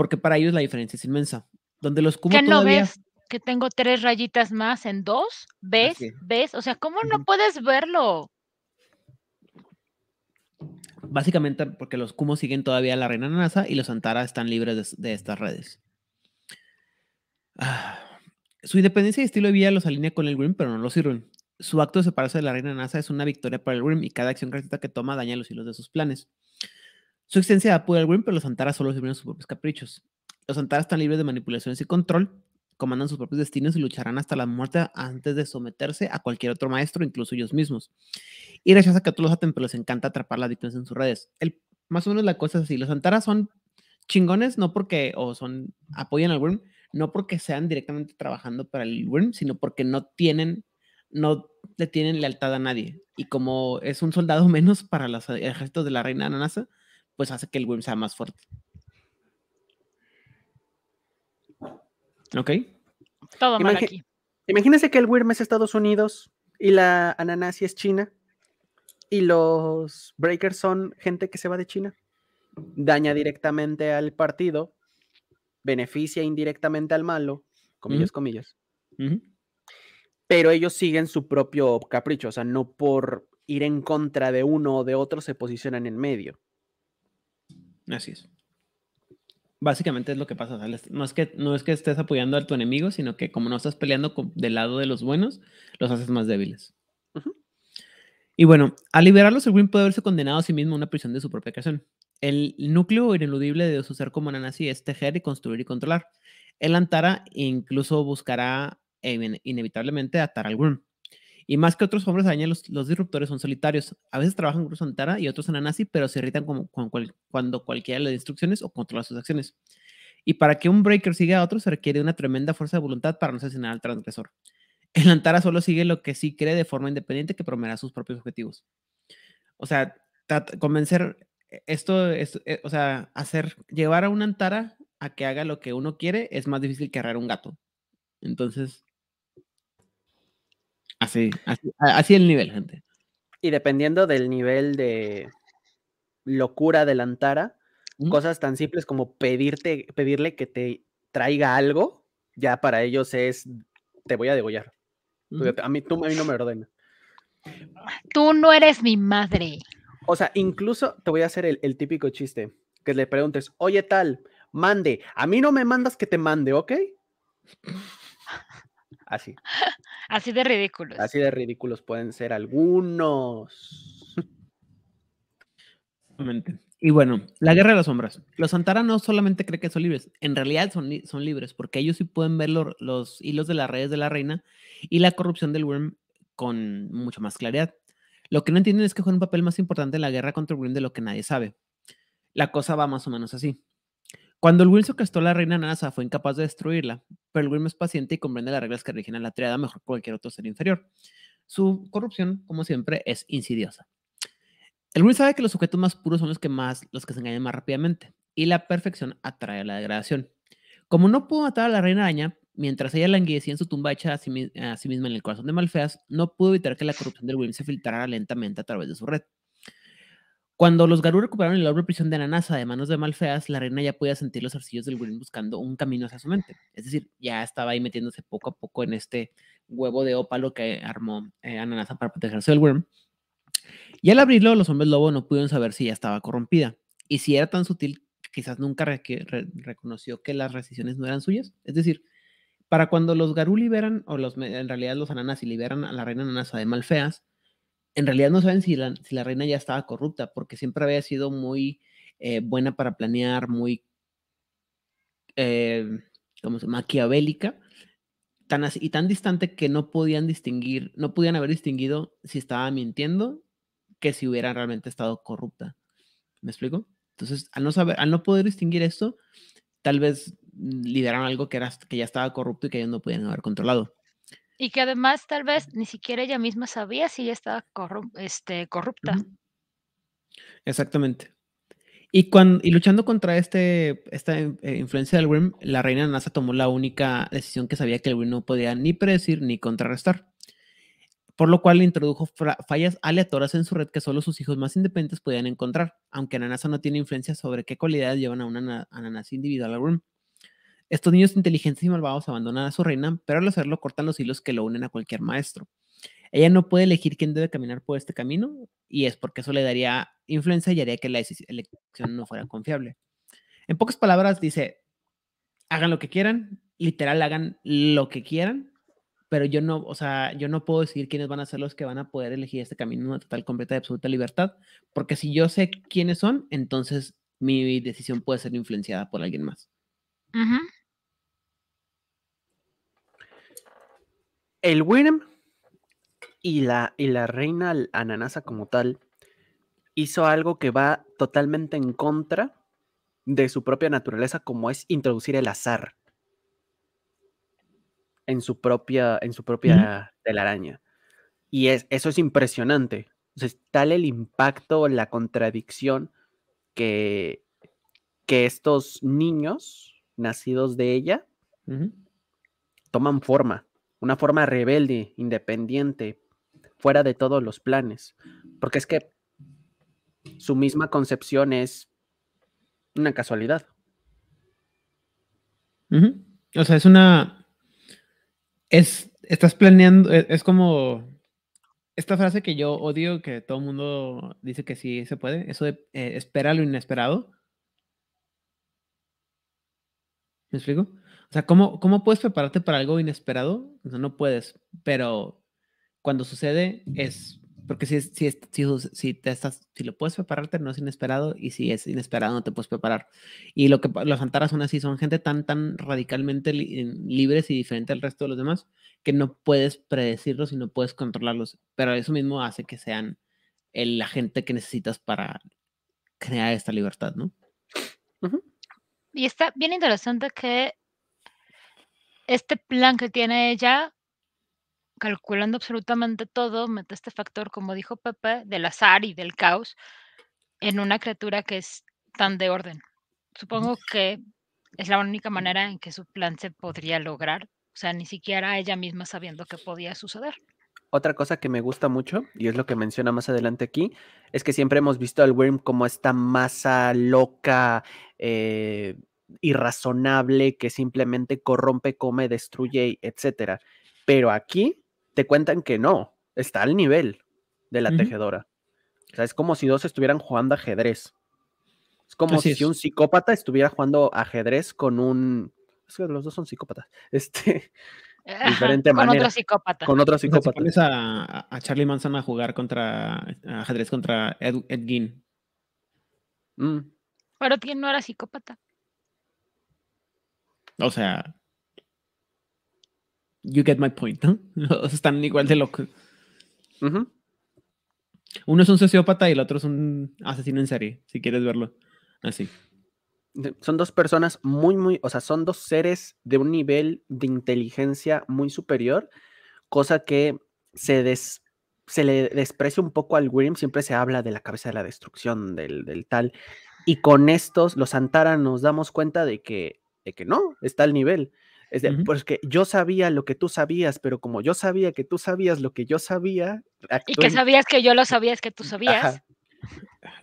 porque para ellos la diferencia es inmensa. Donde los no ves? Que tengo tres rayitas más en dos, ¿ves? ¿Ves? O sea, ¿cómo no puedes verlo? Básicamente porque los cumos siguen todavía la reina NASA y los Antara están libres de, estas redes. Ah, su independencia y estilo de vida los alinea con el Grim, pero no lo sirven. Su acto de separarse de la reina NASA es una victoria para el Grim y cada acción gratuita que toma daña los hilos de sus planes. Su existencia apoya al Grim, pero los Antaras solo sirven a sus propios caprichos. Los Antaras están libres de manipulaciones y control, comandan sus propios destinos y lucharán hasta la muerte antes de someterse a cualquier otro maestro, incluso ellos mismos. Y rechaza que a todos los aten, pero les encanta atrapar la víctimas en sus redes. más o menos la cosa es así. Los Antaras son chingones, no porque, o son, apoyan al Wyrm, no porque sean directamente trabajando para el Wyrm, sino porque no tienen, no le tienen lealtad a nadie. Y como es un soldado menos para los ejércitos de la reina Ananasa, pues hace que el WIM sea más fuerte. ¿Ok? Todo mal aquí. Imagínense que el WIRM es Estados Unidos y la Ananasia es China y los breakers son gente que se va de China. Daña directamente al partido, beneficia indirectamente al malo, comillas, comillas. Pero ellos siguen su propio capricho, o sea, no por ir en contra de uno o de otro se posicionan en medio. Así es. Básicamente es lo que pasa. No es que, no es que estés apoyando a tu enemigo, sino que como no estás peleando del lado de los buenos, los haces más débiles. Y bueno, al liberarlos, el Green puede haberse condenado a sí mismo a una prisión de su propia creación. El núcleo ineludible de su ser como Nanasi es tejer y construir y controlar. El Antara incluso buscará eh, inevitablemente atar al y más que otros hombres los, los, disruptores son solitarios. A veces trabajan grupos Antara y otros en pero se irritan como, cuando cualquiera le da instrucciones o controla sus acciones. Y para que un breaker siga a otro se requiere una tremenda fuerza de voluntad para no asesinar al transgresor. El Antara solo sigue lo que sí cree de forma independiente que promoverá sus propios objetivos. O sea, convencer eh, esto, es... Eh, o sea, hacer, llevar a un Antara a que haga lo que uno quiere es más difícil que arrear un gato. Entonces, Así, así, el nivel, gente. Y dependiendo del nivel de locura de la cosas tan simples como pedirte, pedirle que te traiga algo, ya para ellos es, te voy a degollar. A, mí, tú, a mí no me ordena. Tú no eres mi madre. O sea, incluso te voy a hacer el, el típico chiste, que le preguntes, oye tal, mande, a mí no me mandas que te mande, ¿ok? Así. Así de ridículos. Así de ridículos pueden ser algunos. Y bueno, la guerra de las sombras. Los Santara no solamente creen que son libres, en realidad son, son libres, porque ellos sí pueden ver los hilos de las redes de la reina y la corrupción del Worm con mucha más claridad. Lo que no entienden es que juega un papel más importante en la guerra contra el Worm de lo que nadie sabe. La cosa va más o menos así. Cuando el Will a la reina Nasa, fue incapaz de destruirla, pero el Will es paciente y comprende las reglas que rigen la triada mejor que cualquier otro ser inferior. Su corrupción, como siempre, es insidiosa. El Will sabe que los sujetos más puros son los que más, los que se engañan más rápidamente, y la perfección atrae a la degradación. Como no pudo matar a la reina araña, mientras ella languidecía en su tumba hecha a sí, misma en el corazón de Malfeas, no pudo evitar que la corrupción del Will se filtrara lentamente a través de su red. Cuando los Garú recuperaron el orbe prisión de Ananasa de manos de Malfeas, la reina ya podía sentir los arcillos del worm buscando un camino hacia su mente. Es decir, ya estaba ahí metiéndose poco a poco en este huevo de ópalo que armó eh, Ananasa para protegerse del Worm. Y al abrirlo, los hombres lobo no pudieron saber si ya estaba corrompida. Y si era tan sutil, quizás nunca reconoció que las rescisiones no eran suyas. Es decir, para cuando los Garú liberan, o los, en realidad los y liberan a la reina Ananasa de Malfeas, en realidad no saben si la, reina ya estaba corrupta, porque siempre había sido muy eh, buena para planear, muy em, se maquiavélica, tan así, y tan distante que no podían distinguir, no podían haber distinguido si estaba mintiendo que si hubiera realmente estado corrupta. ¿Me explico? Entonces, al no saber, al no poder distinguir esto, tal vez mm, lideraron algo que, era, que ya estaba corrupto y que ellos no podían haber controlado. Y que además tal vez ni siquiera ella misma sabía si ella estaba este, corrupta. Exactamente. Y, cuando, y luchando contra este, esta eh, influencia del Grimm, la reina Nasa tomó la única decisión que sabía que el Grimm no podía ni predecir ni contrarrestar. Por lo cual le introdujo fallas aleatorias en su red que solo sus hijos más independientes podían encontrar, aunque nasa no tiene influencia sobre qué cualidades llevan a una ananasa individual al Grimm. Estos niños inteligentes y malvados abandonan a su reina, pero al hacerlo cortan los hilos que lo unen a cualquier maestro. Ella no puede elegir quién debe caminar por este camino y es porque eso le daría influencia y haría que la elección no fuera confiable. En pocas palabras dice, hagan lo que quieran, literal hagan lo que quieran, pero yo no, o sea, yo no puedo decir quiénes van a ser los que van a poder elegir este camino en una total, completa y absoluta libertad, porque si yo sé quiénes son, entonces mi decisión puede ser influenciada por alguien más. Ajá. el Wyrm y la, la reina ananasa como tal hizo algo que va totalmente en contra de su propia naturaleza, como es introducir el azar en su propia, en su propia telaraña. Y eso es impresionante. tal el impacto, la contradicción que, que estos niños nacidos de ella toman forma una forma rebelde, independiente, fuera de todos los planes, porque es que su misma concepción es una casualidad. O sea, es una... Es, estás planeando, e, es, como esta frase que yo odio, que todo el mundo dice que sí se puede, eso de eh, espera lo inesperado. ¿Me explico? O sea, ¿cómo, cómo puedes prepararte para algo inesperado? O no puedes, pero cuando sucede es porque si, si, si, si, te estás, si lo puedes prepararte, no es inesperado, y si es inesperado, no te puedes preparar. Y lo que los Antaras son así, son gente tan, tan radicalmente libres y diferente al resto de los demás, que no puedes predecirlos y no puedes controlarlos. Pero eso mismo hace que sean la gente que necesitas para crear esta libertad, ¿no? Y está bien interesante que este plan que tiene ella, calculando absolutamente todo, mete este factor, como dijo Pepe, del azar y del caos en una criatura que es tan de orden. Supongo que es la única manera en que su plan se podría lograr, o sea, ni siquiera ella misma sabiendo que podía suceder. Otra cosa que me gusta mucho, y es lo que menciona más adelante aquí, es que siempre hemos visto al Worm como esta masa loca, eh, irrazonable que simplemente corrompe, come, destruye, etcétera. Pero aquí te cuentan que no, está al nivel de la tejedora. O sea, es como si dos estuvieran jugando ajedrez. Es como si un psicópata estuviera jugando ajedrez con un. Es que los dos son psicópatas. Este. con manera. psicópata. Con otro psicópata. a, Charlie Manson a jugar contra ajedrez contra Ed, mm. Pero quién no era psicópata. O sea, you get my point, ¿no? Están igual de locos. Uno es un sociópata y el otro es un asesino en serie, si quieres verlo así. Son dos personas muy, muy, o sea, son dos seres de un nivel de inteligencia muy superior, cosa que se, se le desprecia un poco al William, siempre se habla de la cabeza de la destrucción, del, del tal. Y con estos, los Antara, nos damos cuenta de que de que no, está al nivel. Es de, pues que yo sabía lo que tú sabías, pero como yo sabía que tú sabías lo que yo sabía. Y que sabías que yo lo sabía es que tú sabías.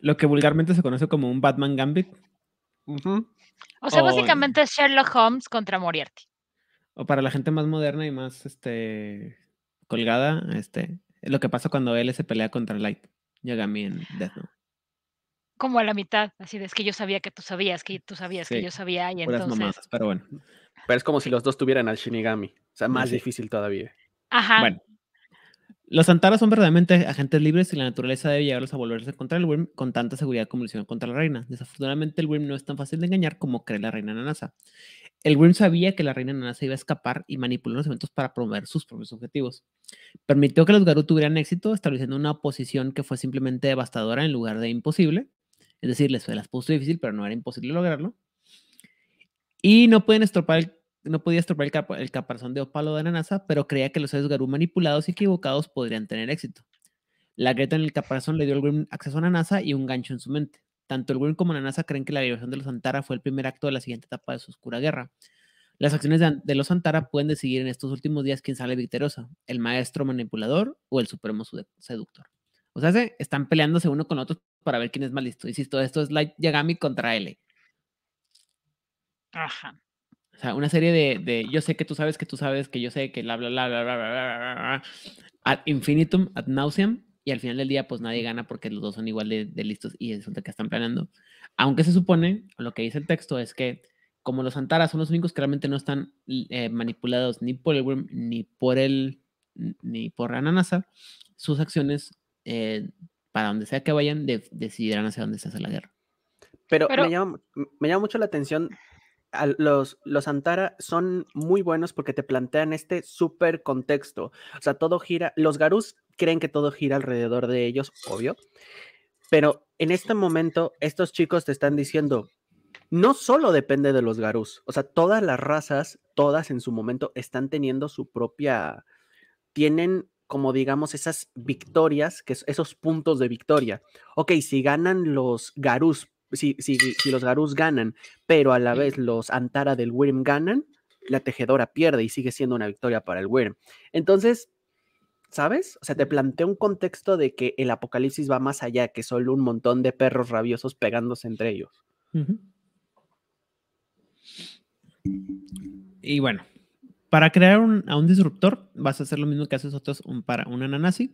Lo que vulgarmente se conoce como un Batman Gambit. O sea, básicamente es Sherlock Holmes contra Moriarty. O para la gente más moderna y más este colgada, este, es lo que pasa cuando él se pelea contra Light Yagami en Death Note como a la mitad, así de es que yo sabía que tú sabías, que tú sabías, que yo sabía, y entonces... pero bueno. Pero es como si los dos tuvieran al Shinigami, o sea, más difícil todavía. Ajá. Bueno. Los Antaras son verdaderamente agentes libres y la naturaleza debe llevarlos a volverse contra el Wyrm con tanta seguridad como lo hicieron contra la reina. Desafortunadamente, el Wyrm no es tan fácil de engañar como cree la reina Nanasa. El Wyrm sabía que la reina Nanasa iba a escapar y manipuló los eventos para promover sus propios objetivos. Permitió que los Garú tuvieran éxito, estableciendo una oposición que fue simplemente devastadora en lugar de imposible. Es decir, les las puso difícil, pero no era imposible lograrlo. Y no pueden estropar no podía estropar el, caparazón de Opalo de Ananasa, pero creía que los seres Garú manipulados y equivocados podrían tener éxito. La grieta en el caparazón le dio al Grimm acceso a Ananasa y un gancho en su mente. Tanto el Grimm como Ananasa creen que la liberación de los Antara fue el primer acto de la siguiente etapa de su oscura guerra. Las acciones de, los Antara pueden decidir en estos últimos días quién sale victoriosa, el maestro manipulador o el supremo seductor. O sea, se están peleándose uno con otro para ver quién es más listo. Insisto, esto es Light Yagami contra L. Ajá. O sea, una serie de, de, yo sé que tú sabes que tú sabes que yo sé que La bla, bla, bla, bla, bla, bla, ad infinitum, ad nauseam, y al final del día, pues nadie gana porque los dos son igual de, de listos y resulta que están planeando. Aunque se supone, lo que dice el texto es que como los Antaras son los únicos que realmente no están eh, manipulados ni por el Worm, ni por el, ni por Ananasa, sus acciones eh, para donde sea que vayan, decidirán hacia dónde se hace la guerra. Pero, Me, llama, mucho la atención, a los, los Antara son muy buenos porque te plantean este súper contexto. O sea, todo gira, los Garús creen que todo gira alrededor de ellos, obvio. Pero en este momento, estos chicos te están diciendo, no solo depende de los Garús, o sea, todas las razas, todas en su momento, están teniendo su propia, tienen como digamos esas victorias, que esos puntos de victoria. Ok, si ganan los Garus, si, si, los Garus ganan, pero a la vez los Antara del Wyrm ganan, la tejedora pierde y sigue siendo una victoria para el Wyrm. Entonces, ¿sabes? O sea, te plantea un contexto de que el apocalipsis va más allá que solo un montón de perros rabiosos pegándose entre ellos. Y bueno, para crear a un disruptor, vas a hacer lo mismo que haces otros para un ananasi.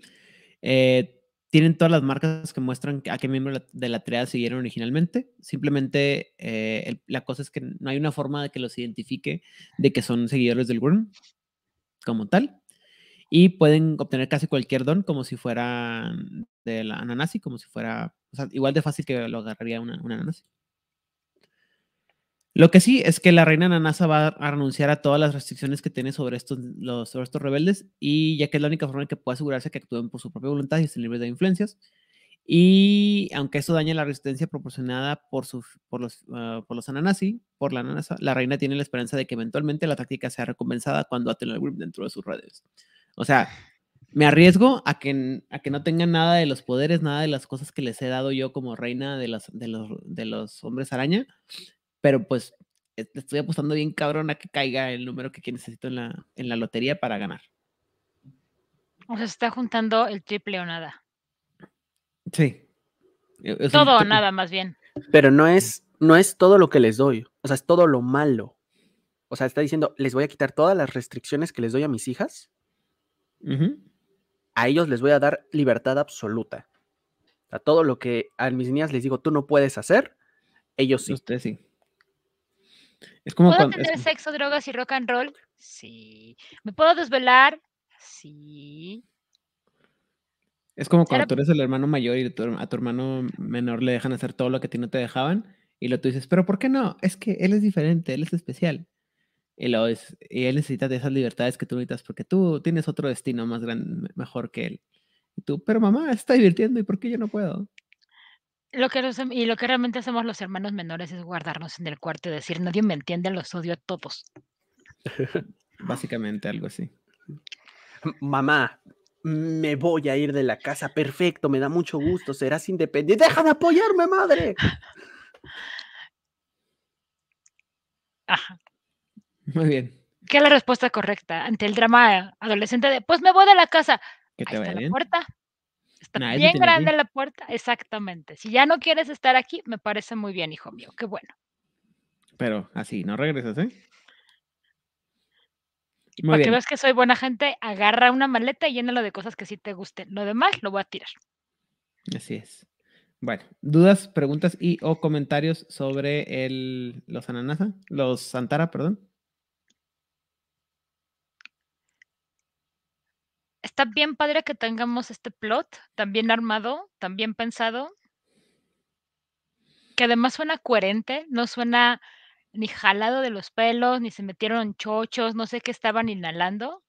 Eh, tienen todas las marcas que muestran a qué miembro de la triada siguieron originalmente. Simplemente eh, la cosa es que no hay una forma de que los identifique de que son seguidores del Worm como tal. Y pueden obtener casi cualquier don como si fuera de la ananasi, como si fuera, o sea, igual de fácil que lo agarraría una, nanasi. Lo que sí es que la reina Nanasa va a renunciar a todas las restricciones que tiene sobre estos, los, sobre estos rebeldes, y ya que es la única forma en que puede asegurarse que actúen por su propia voluntad y estén libres de influencias. Y aunque eso daña la resistencia proporcionada por, por, los, ah, por los ananasi, por la ananasa, la reina tiene la esperanza de que eventualmente la táctica sea recompensada cuando aten el grupo dentro de sus redes. O sea, me arriesgo a que, a que no tengan nada de los poderes, nada de las cosas que les he dado yo como reina de, las, de, los, de los hombres araña, pero pues estoy apostando bien cabrón a que caiga el número que necesito en la, lotería para ganar. O sea, está juntando el triple o nada. Sí. E-, todo o nada, más bien. Pero no es, no es todo lo que les doy. O sea, es todo lo malo. O sea, está diciendo, les voy a quitar todas las restricciones que les doy a mis hijas. A ellos les voy a dar libertad absoluta. A todo lo que a mis niñas les digo, tú no puedes hacer, ellos sí. Usted sí. Es como ¿Puedo tener sexo, drogas y rock and roll? Sí. ¿Me puedo desvelar? Sí. Es como cuando tú eres el hermano mayor y a tu hermano menor le dejan hacer todo lo que a ti no te dejaban y lo tú dices, pero ¿por qué no? Es que él es diferente, él es especial. Y, lo es, él necesita de esas libertades que tú necesitas porque tú tienes otro destino más grande, mejor que él. Y tú, pero mamá, está divirtiendo y ¿por qué yo no puedo? y lo que realmente hacemos los hermanos menores es guardarnos en el cuarto y decir, nadie me entiende, los odio a todos. Básicamente algo así. Mamá, me voy a ir de la casa, perfecto, me da mucho gusto, serás independiente. Deja de apoyarme, madre. Ajá. Muy bien. ¿Qué es la respuesta correcta ante el drama adolescente de, pues me voy de la casa? ¿Qué te la puerta, Está bien grande la puerta, exactamente. Si ya no quieres estar aquí, me parece muy bien, hijo mío, qué bueno. Pero así, no regresas, ¿eh? Y muy que que soy buena gente, agarra una maleta y llénalo de cosas que sí te gusten. Lo demás lo voy a tirar. Así es. Bueno, dudas, preguntas y o comentarios sobre el, los ananasa, los santara, perdón. está bien padre que tengamos este plot tan bien armado, tan bien pensado, que además suena coherente, no suena ni jalado de los pelos, ni se metieron chochos, no sé qué estaban inhalando.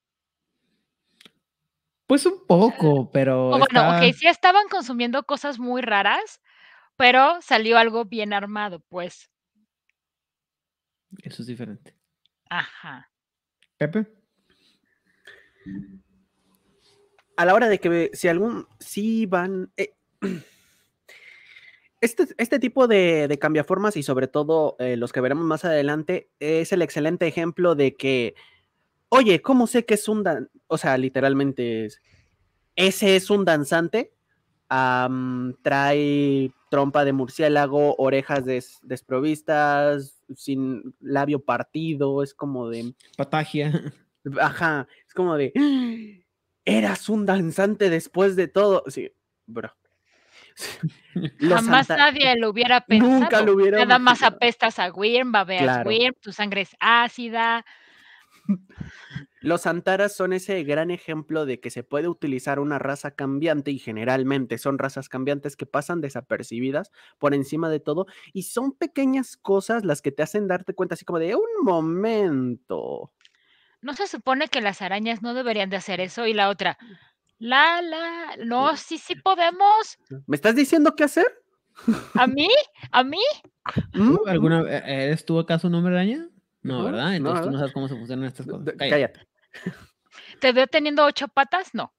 Pues un poco, pero. bueno, ok, sí estaban consumiendo cosas muy raras, pero salió algo bien armado, pues. Eso es diferente. Ajá. Pepe a la hora de que si algún, si van... Eh, este, este, tipo de, de, cambiaformas y sobre todo eh, los que veremos más adelante es el excelente ejemplo de que, oye, ¿cómo sé que es un dan O sea, literalmente es, ese es un danzante, trae trompa de murciélago, orejas desprovistas, sin labio partido, es como de... Patagia. Ajá, es como de eras un danzante después de todo. Sí, bro. Jamás nadie lo hubiera pensado. Nunca lo hubiera Nada más apestas a Wyrm, babeas claro. tu sangre es ácida. Los Antaras son ese gran ejemplo de que se puede utilizar una raza cambiante y generalmente son razas cambiantes que pasan desapercibidas por encima de todo y son pequeñas cosas las que te hacen darte cuenta así como de un momento. ¿no se supone que las arañas no deberían de hacer eso? Y la otra, mm. la, la, no, sí, sí podemos. ¿Me estás diciendo qué hacer? ¿A mí? ¿A mí? ¿Mm? ¿Alguna, eh, ¿Eres tú acaso un hombre araña? No, ¿verdad? Entonces tú no sabes cómo se funcionan estas cosas. Cállate. ¿Te veo teniendo ocho patas? No.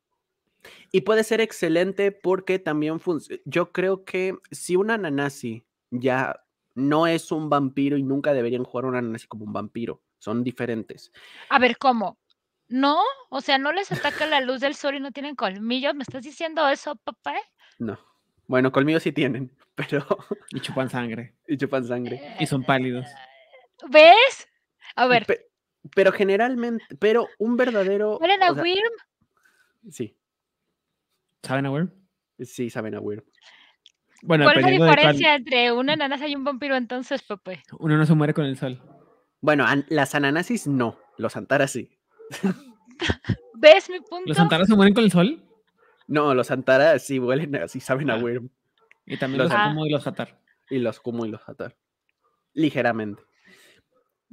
Y puede ser excelente porque también funciona. yo creo que si un ananasi ya no es un vampiro y nunca deberían jugar un ananasi como un vampiro, son diferentes. A ver, ¿cómo? No, o sea, no les ataca la luz del sol y no tienen colmillos. ¿Me estás diciendo eso, papá? No. Bueno, colmillos sí tienen, pero. Y chupan sangre. Y chupan sangre. Eh, y son pálidos. ¿Ves? A ver. pero generalmente, pero un verdadero. ¿Saben a Wyrm? Sí. ¿Saben a Wyrm? Sí, saben a Wyrm. Bueno, ¿Cuál es la diferencia entre una nanas y un vampiro entonces, papá? Uno no se muere con el sol. Bueno, las ananasis no, los antaras sí. ¿Ves mi punto? ¿Los antaras se mueren con el sol? No, los antaras sí huelen así, saben a worm. Ah. Y también los, ah. y los atar. Y los como y los atar Ligeramente.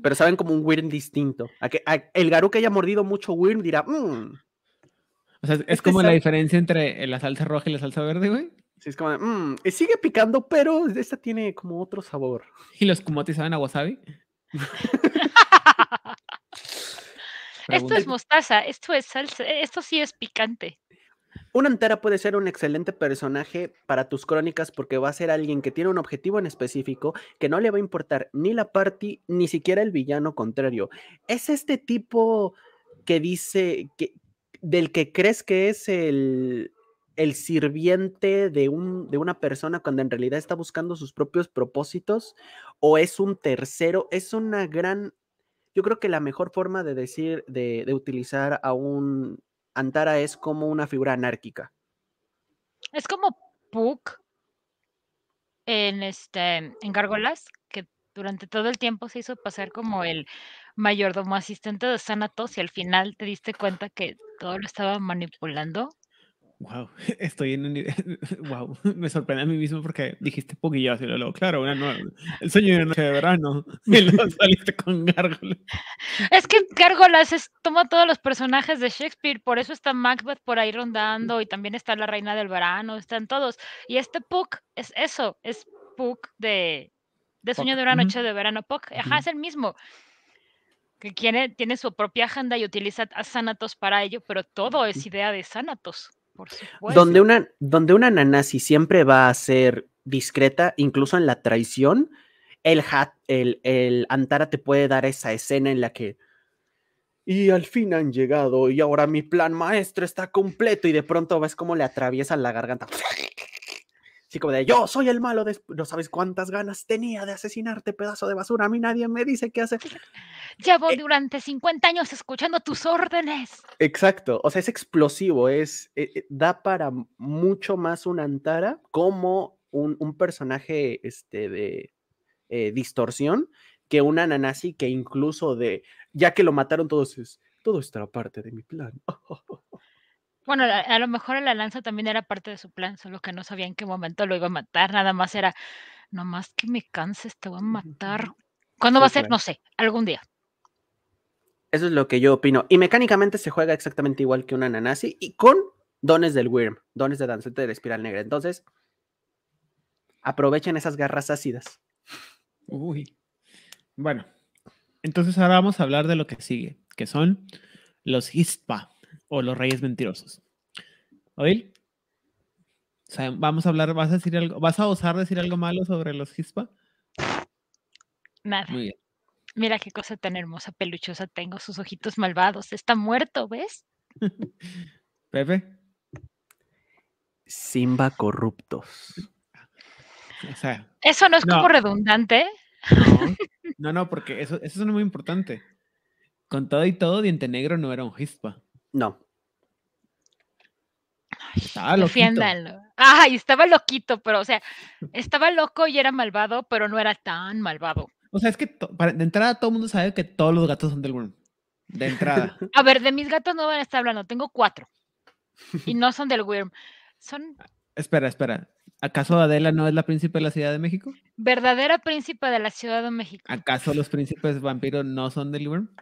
Pero saben como un wyrm distinto. el garú que haya mordido mucho wyrm dirá, mmm. O sea, es como la diferencia entre la salsa roja y la salsa verde, güey. Sí, es como, mmm, sigue picando, pero esta tiene como otro sabor. ¿Y los te saben a wasabi? esto es mostaza, esto es salsa, e, esto sí es picante. Una entera puede ser un excelente personaje para tus crónicas porque va a ser alguien que tiene un objetivo en específico que no le va a importar ni la party ni siquiera el villano contrario. Es este tipo que dice que del que crees que es el el sirviente de, un, de una persona cuando en realidad está buscando sus propios propósitos o es un tercero, es una gran, yo creo que la mejor forma de decir, de, utilizar a un Antara es como una figura anárquica. Es como Puck en, este, en Gárgolas, que durante todo el tiempo se hizo pasar como el mayordomo asistente de Sanatos y al final te diste cuenta que todo lo estaba manipulando Wow, estoy en me sorprende a mí mismo porque dijiste poquillazo y luego, claro, El sueño de una noche de verano y lo saliste con Gárgolas. Es que Gárgolas es, toma todos los personajes de Shakespeare, por eso está Macbeth por ahí rondando y también está la reina del verano, están todos. Y este Puck es eso, es Puck de, de Sueño de una noche de verano. Puck, ajá, es el mismo que tiene, tiene su propia agenda y utiliza a Sanatos para ello, pero todo es idea de Sanatos. Donde una, donde una nanasi siempre va a ser discreta, incluso en la traición, el, hat, el, Antara te puede dar esa escena en la que. Y al fin han llegado, y ahora mi plan maestro está completo, y de pronto ves cómo le atraviesan la garganta. Así como de yo soy el malo, no sabes cuántas ganas tenía de asesinarte, pedazo de basura. A mí nadie me dice qué hacer. Llevo eh durante 50 años escuchando tus órdenes. Exacto, o sea, es explosivo, es, eh, eh, da para mucho más un Antara como un, personaje este, de distorsión que un Ananasi que incluso de, ya que lo mataron todos, es, todo estaba parte de mi plan. Bueno, a, lo mejor la lanza también era parte de su plan, solo que no sabía en qué momento lo iba a matar, nada más era, nomás que me canses, te voy a matar. ¿Cuándo va a ser? No sé, algún día. Eso es lo que yo opino. Y mecánicamente se juega exactamente igual que una Nanasi y con dones del Wyrm, dones de Danzete de la Espiral Negra. Entonces, aprovechen esas garras ácidas. Uy. Bueno, entonces ahora vamos a hablar de lo que sigue, que son los Hispa o los Reyes Mentirosos. ¿Oil? O vamos a hablar, ¿vas a decir algo? ¿Vas a osar decir algo malo sobre los Hispa? Nada. Muy bien. Mira qué cosa tan hermosa, peluchosa tengo, sus ojitos malvados. Está muerto, ¿ves? Pepe. Simba corruptos. O sea, eso no es como redundante. No, no, porque eso, es muy importante. Con todo y todo, Diente Negro no era un hispa. No. Estaba defiéndalo Ay, estaba loquito, pero o sea, estaba loco y era malvado, pero no era tan malvado. O sea, es que de entrada todo el mundo sabe que todos los gatos son del Worm. De entrada. A ver, de mis gatos no van a estar hablando. Tengo cuatro. Y no son del Worm. Son. Espera, espera. ¿Acaso Adela no es la príncipe de la Ciudad de México? Verdadera príncipe de la Ciudad de México. ¿Acaso los príncipes vampiros no son del Worm?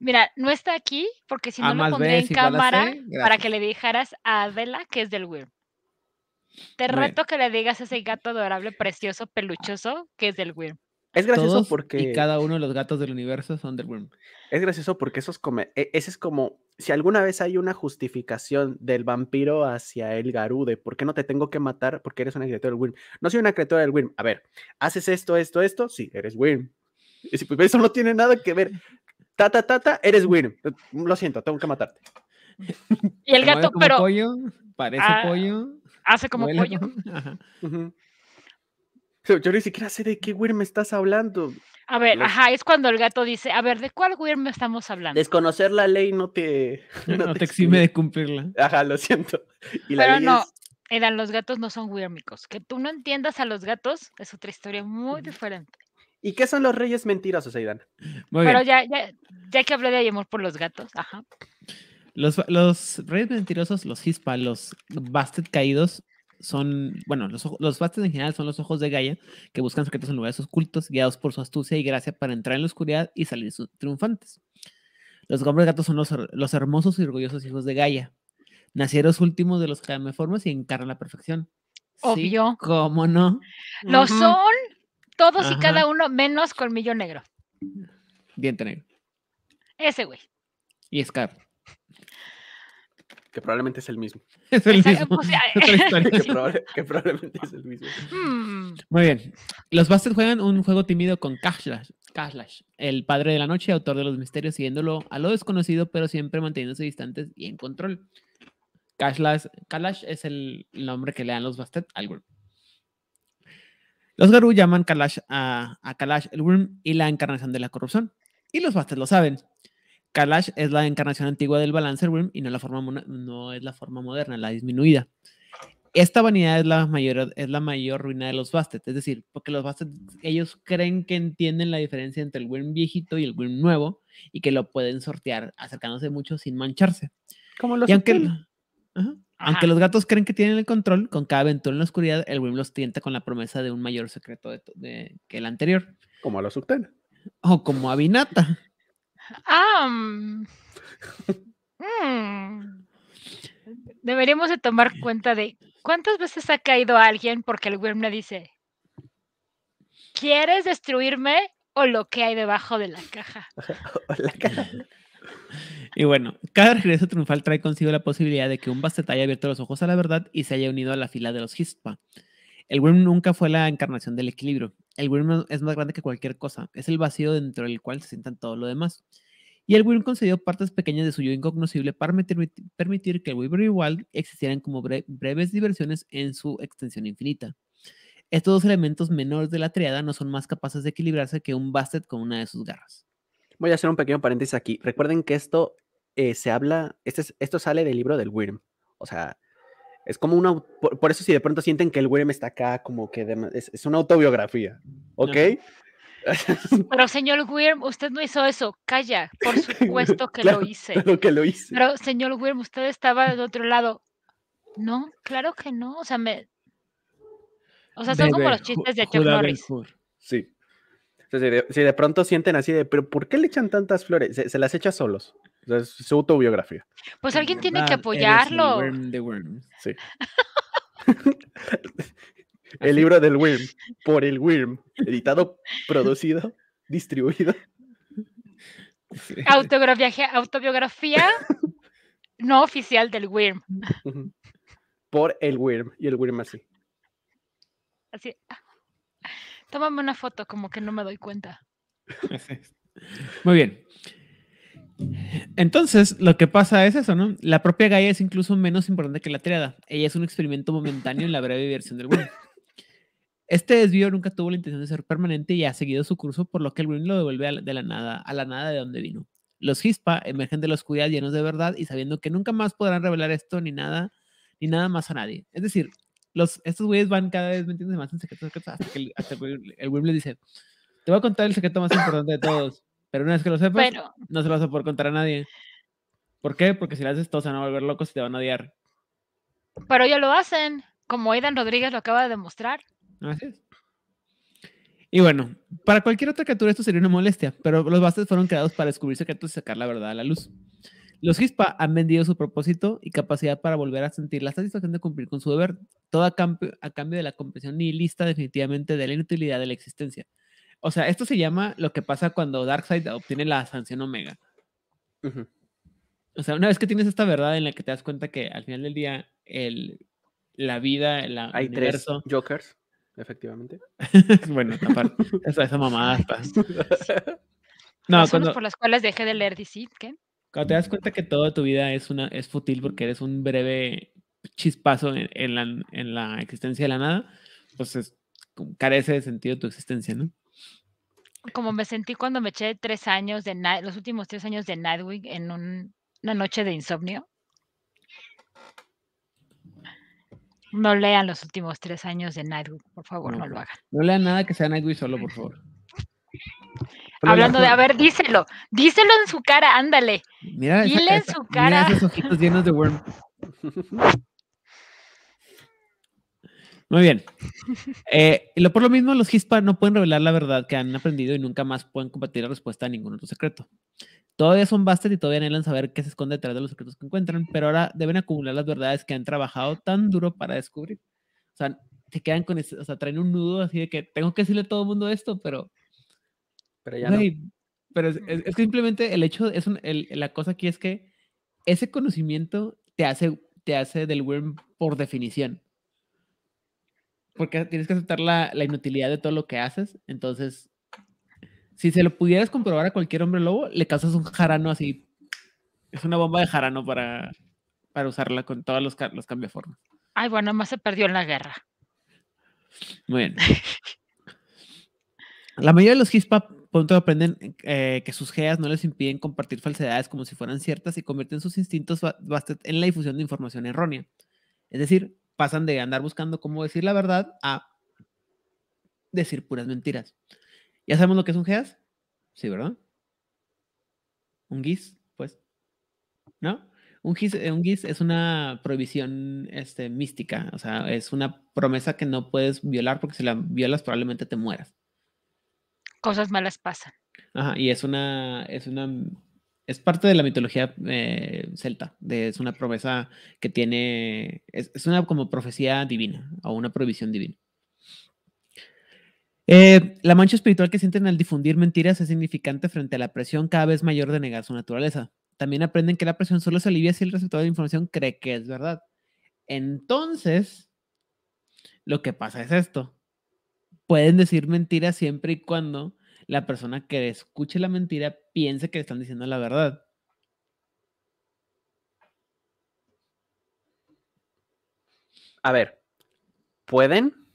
Mira, no está aquí porque si no lo pondré en cámara para que le dijeras a Adela que es del Worm. Te reto que le digas a ese gato adorable, precioso, peluchoso que es del Wyrm. Es gracioso porque. Y cada uno de los gatos del universo son del Worm. Es gracioso porque esos es como. E, ese es como. Si alguna vez hay una justificación del vampiro hacia el Garude, ¿por qué no te tengo que matar? Porque eres una criatura del Worm. No soy una criatura del Worm. A ver, haces esto, esto, esto. Sí, eres Worm. Y si, pues, eso no tiene nada que ver. Tata, tata, ta, eres Worm. Lo siento, tengo que matarte. Y el gato, pero. Pollo, parece ah, pollo. Hace como pollo. Ajá. Yo ni siquiera sé de qué weird me estás hablando. A ver, ajá, es cuando el gato dice, a ver, ¿de cuál weird estamos hablando? Desconocer la ley no te... te, exime de cumplirla. Ajá, lo siento. Pero no, eran los gatos no son weirmicos. Que tú no entiendas a los gatos es otra historia muy diferente. ¿Y qué son los reyes mentirosos, Aidan? Muy Pero Ya, ya, ya, que hablé de amor por los gatos, ajá. Los, los reyes mentirosos, los hispa, los bastet caídos, son, bueno, los, los en general son los ojos de Gaia que buscan secretos en lugares ocultos, guiados por su astucia y gracia para entrar en la oscuridad y salir triunfantes. Los hombres gatos son los, hermosos y orgullosos hijos de Gaia, los últimos de los formas y encarnan la perfección. Obvio. ¿Cómo no? Lo son todos y cada uno, menos Colmillo Negro. Diente Negro. Ese güey. Y Scar que probablemente es el mismo. Es el mismo. Pues, que, probablemente es el mismo. Mm. Muy bien. Los Bastet juegan un juego tímido con Cashlash, el padre de la noche, autor de los misterios, siguiéndolo a lo desconocido, pero siempre manteniéndose distantes y en control. Cashlash, es el nombre que le dan los Bastet al Worm. Los Garú llaman Kalash a, a Kalash el Worm y la encarnación de la corrupción. Y los Bastet lo saben. Kalash es la encarnación antigua del Balancer Wim y no, la forma, no es la forma moderna, la disminuida. Esta vanidad es la mayor, es la mayor ruina de los Bastet, es decir, porque los Bastet, ellos creen que entienden la diferencia entre el Wim viejito y el Wim nuevo y que lo pueden sortear acercándose mucho sin mancharse. Como los aunque, aunque los gatos creen que tienen el control, con cada aventura en la oscuridad, el Wim los tienta con la promesa de un mayor secreto de, que el anterior. Como a los O como a Binata. Mm. deberíamos de tomar cuenta de cuántas veces ha caído alguien porque el Wyrm le dice, ¿quieres destruirme o lo que hay debajo de la caja? Y bueno, cada regreso triunfal trae consigo la posibilidad de que un Bastet haya abierto los ojos a la verdad y se haya unido a la fila de los Hispa. El Wyrm nunca fue la encarnación del equilibrio. El Wyrm es más grande que cualquier cosa, es el vacío dentro del cual se sientan todo lo demás. Y el Wyrm concedió partes pequeñas de su yo incognoscible para permitir que el wyrm y existieran como breves diversiones en su extensión infinita. Estos dos elementos menores de la triada no son más capaces de equilibrarse que un Bastet con una de sus garras. Voy a hacer un pequeño paréntesis aquí. Recuerden que esto eh, se habla, este esto sale del libro del Wyrm. O sea, es como una, por, eso si de pronto sienten que el William está acá, como que es, una autobiografía, ¿ok? Pero señor William, usted no hizo eso, calla, por supuesto que lo hice. Claro que lo hice. Pero señor William, usted estaba del otro lado. No, claro que no, o sea, me... O sea, son como los chistes de Chuck Norris. Sí. si, de, pronto sienten así de, pero ¿por qué le echan tantas flores? se las echa solos es su autobiografía. Pues alguien tiene que apoyarlo. el libro del Worm, por el Worm, editado, producido, distribuido. Autobiografía, autobiografía no oficial del Worm. Por el Worm, y el Worm así. Así. Tómame una foto, como que no me doy cuenta. Muy bien. Entonces, lo que pasa es eso, ¿no? La propia Gaia es incluso menos importante que la triada. Ella es un experimento momentáneo en la breve versión del Wim. Este desvío nunca tuvo la intención de ser permanente y ha seguido su curso, por lo que el Wim lo devuelve de la nada, a la nada de donde vino. Los Hispa emergen de los oscuridad llenos de verdad y sabiendo que nunca más podrán revelar esto ni nada, ni nada más a nadie. Es decir, los, estos güeyes van cada vez metiéndose más en secretos, hasta que el, hasta el, dice, te voy a contar el secreto más importante de todos. Pero una vez que lo sepas, no se lo vas a poder contar a nadie. ¿Por qué? Porque si lo haces, todos van a volver locos y te van a odiar. Pero ya lo hacen, como Aidan Rodríguez lo acaba de demostrar. Así es. Y bueno, para cualquier otra criatura esto sería una molestia, pero los bastes fueron creados para descubrir secretos y sacar la verdad a la luz. Los Hispa han vendido su propósito y capacidad para volver a sentir la satisfacción de cumplir con su deber, todo a, cambio, a cambio de la comprensión nihilista definitivamente de la inutilidad de la existencia. O sea, esto se llama lo que pasa cuando Darkseid obtiene la sanción Omega. O sea, una vez que tienes esta verdad en la que te das cuenta que al final del día el, la vida, el Hay tres Jokers, efectivamente. bueno, esa, mamada está. No, cuando... por las cuales dejé de leer DC, Cuando te das cuenta que toda tu vida es, una, es fútil porque eres un breve chispazo en, la, existencia de la nada, pues carece de sentido tu existencia, ¿no? como me sentí cuando me eché tres años de los últimos tres años de Nightwing en una noche de insomnio. No lean los últimos tres años de Nightwing, por favor, no, lo hagan. No lean nada que sea Nightwing solo, por favor. Hablando de, a ver, díselo, díselo en su cara, ándale. Mira, Dile en su cara. Mira esos ojitos llenos de worm. Muy bien. Eh, lo, por lo mismo, los Hispa no pueden revelar la verdad que han aprendido y nunca más pueden compartir la respuesta a ningún otro secreto. Todavía son bastard y todavía anhelan saber qué se esconde detrás de los secretos que encuentran, pero ahora deben acumular las verdades que han trabajado tan duro para descubrir. O sea, se quedan con ese, o sea, traen un nudo así de que tengo que decirle a todo el mundo esto, pero. Pero ya no. Pero es, que simplemente el hecho, es la cosa aquí es que ese conocimiento te hace, te hace del worm por definición porque tienes que aceptar la, inutilidad de todo lo que haces. Entonces, si se lo pudieras comprobar a cualquier hombre lobo, le causas un jarano así. Es una bomba de jarano para, usarla con todos los, los forma Ay, bueno, más se perdió en la guerra. Muy bien. la mayoría de los hispa pronto aprenden eh, que sus geas no les impiden compartir falsedades como si fueran ciertas y convierten sus instintos en la difusión de información errónea. Es decir, pasan de andar buscando cómo decir la verdad a decir puras mentiras. ¿Ya sabemos lo que es un GEAS? Sí, ¿verdad? Un GIS, pues. ¿No? Un GIS, eh, un es una prohibición este, mística, o sea, es una promesa que no puedes violar porque si la violas probablemente te mueras. Cosas malas pasan. Ajá, y es una, es una es parte de la mitología eh, celta. es una promesa que tiene. Es, una como profecía divina o una prohibición divina. Eh, la mancha espiritual que sienten al difundir mentiras es significante frente a la presión cada vez mayor de negar su naturaleza. También aprenden que la presión solo se alivia si el receptor de información cree que es verdad. Entonces, lo que pasa es esto. Pueden decir mentiras siempre y cuando la persona que escuche la mentira ...piense que le están diciendo la verdad. A ver, pueden,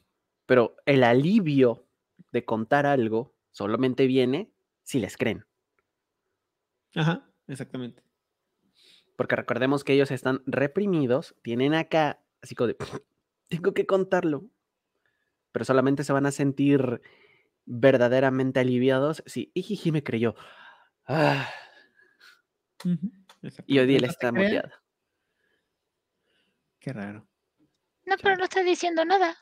pero el alivio de contar algo solamente viene si les creen. Ajá, exactamente. Porque recordemos que ellos están reprimidos, tienen acá, así como de, tengo que contarlo. Pero solamente se van a sentir verdaderamente aliviados si, y me creyó. Ah. Y Odile está moldeado, Qué raro. No, pero no está diciendo nada.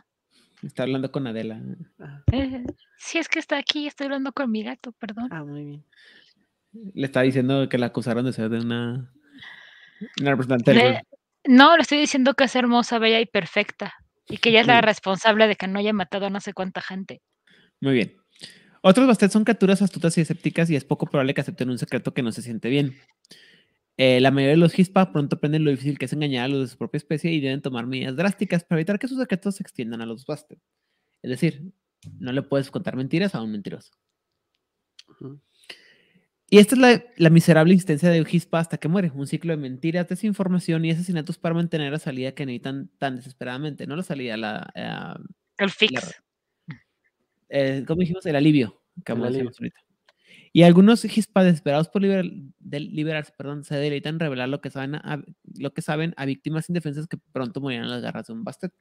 Está hablando con Adela. Ah. si es que está aquí, estoy hablando con mi gato, perdón. Ah, muy bien. Le está diciendo que la acusaron de ser de una, una representante. no, le estoy diciendo que es hermosa, bella y perfecta. Y que ella es la responsable de que no haya matado a no sé cuánta gente. Muy bien. Otros Bastet son criaturas astutas y escépticas y es poco probable que acepten un secreto que no se siente bien. Eh, la mayoría de los Hispa pronto aprenden lo difícil que es engañar a los de su propia especie y deben tomar medidas drásticas para evitar que sus secretos se extiendan a los Bastet. Es decir, no le puedes contar mentiras a un mentiroso. Y esta es la, miserable existencia de un Hispa hasta que muere. Un ciclo de mentiras, desinformación y asesinatos para mantener la salida que necesitan tan desesperadamente. No la salida, la... Eh, el fix. Eh, Como dijimos? El alivio. Que Ahorita. Y algunos hispa desesperados por liberarse, perdón, se deleitan en revelar lo que saben a, lo que saben a víctimas indefensas que pronto morirán en las garras de un bastet.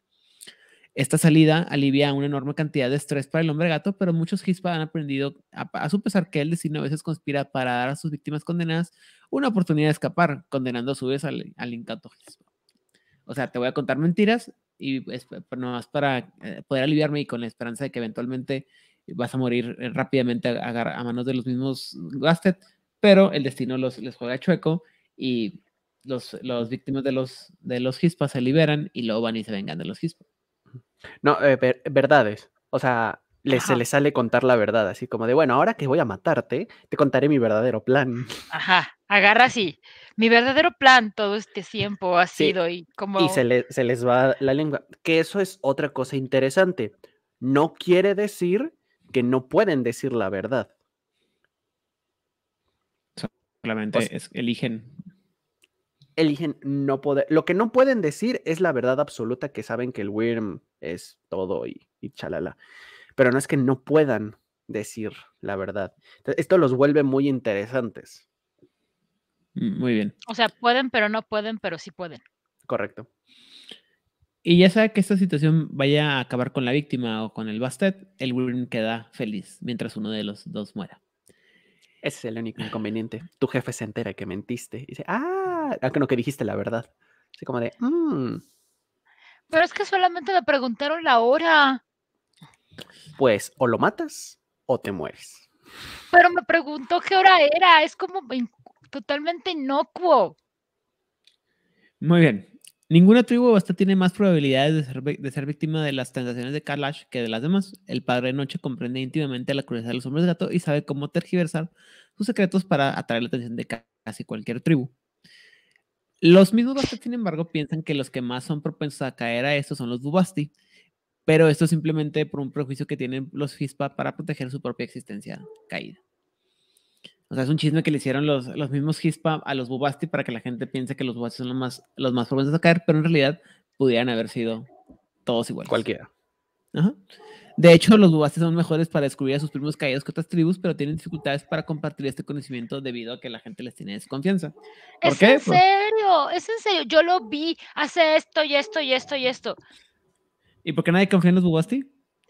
Esta salida alivia una enorme cantidad de estrés para el hombre gato, pero muchos Hispa han aprendido a, a, su pesar que el destino a veces conspira para dar a sus víctimas condenadas una oportunidad de escapar, condenando a su vez al, al incanto O sea, te voy a contar mentiras y es más para eh, poder aliviarme y con la esperanza de que eventualmente vas a morir eh, rápidamente a, manos de los mismos Gastet, pero el destino los, les juega chueco y los, los víctimas de los, de los Hispas se liberan y luego van y se vengan de los Hispas. No, eh, verdades. O sea, se les sale contar la verdad, así como de, bueno, ahora que voy a matarte, te contaré mi verdadero plan. Ajá, agarra así. Mi verdadero plan todo este tiempo ha sido y como... Y se, les va la lengua. Que eso es otra cosa interesante. No quiere decir que no pueden decir la verdad. Solamente es, eligen. Eligen no poder. Lo que no pueden decir es la verdad absoluta que saben que el Wyrm es todo y, y chalala. Pero no es que no puedan decir la verdad. Esto los vuelve muy interesantes. Mm, muy bien. O sea, pueden, pero no pueden, pero sí pueden. Correcto. Y ya sea que esta situación vaya a acabar con la víctima o con el Bastet, el Wolverine queda feliz mientras uno de los dos muera. Ese es el único ah. inconveniente. Tu jefe se entera que mentiste y dice, ah, aunque no que dijiste la verdad. Así como de, mmm. Pero es que solamente le preguntaron la hora. Pues o lo matas o te mueres. Pero me preguntó qué hora era. Es como totalmente inocuo. Muy bien. Ninguna tribu Basta tiene más probabilidades de ser, víctima de las tentaciones de Kalash que de las demás. El padre de noche comprende íntimamente la crueldad de los hombres gato y sabe cómo tergiversar sus secretos para atraer la atención de casi cualquier tribu. Los mismos basta, sin embargo, piensan que los que más son propensos a caer a esto son los Bubasti, pero esto simplemente por un prejuicio que tienen los Fispa para proteger su propia existencia caída. O sea, es un chisme que le hicieron los, mismos Hispa a los Bubasti para que la gente piense que los Bubasti son los más, los más propensos a caer, pero en realidad pudieran haber sido todos igual. Cualquiera. De hecho, los Bubasti son mejores para descubrir a sus primos caídos que otras tribus, pero tienen dificultades para compartir este conocimiento debido a que la gente les tiene desconfianza. ¿Por es en pues serio, es en serio. Yo lo vi, hace esto y esto y esto y esto. ¿Y por qué nadie confía en los Bubasti?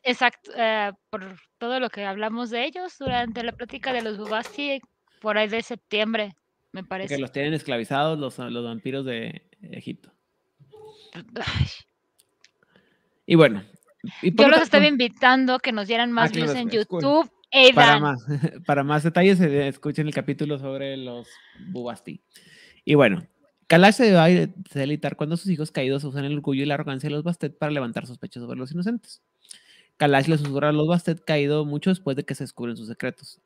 Exacto, eh, por todo lo que hablamos de ellos durante la plática de los Bubasti por ahí de septiembre, me parece. Que los tienen esclavizados los, ah, vampiros de Egipto. Pues, y bueno. Yo los estaba invitando que nos dieran más ah, en YouTube. para, más, para más, detalles, eh, escuchen el capítulo sobre los Bubasti. Y bueno, Kalash se va a delitar cuando sus hijos caídos usan el orgullo y la arrogancia de los Bastet para levantar sospechas sobre los inocentes. Kalash le susurra a los Bastet caído mucho después de que se descubren sus secretos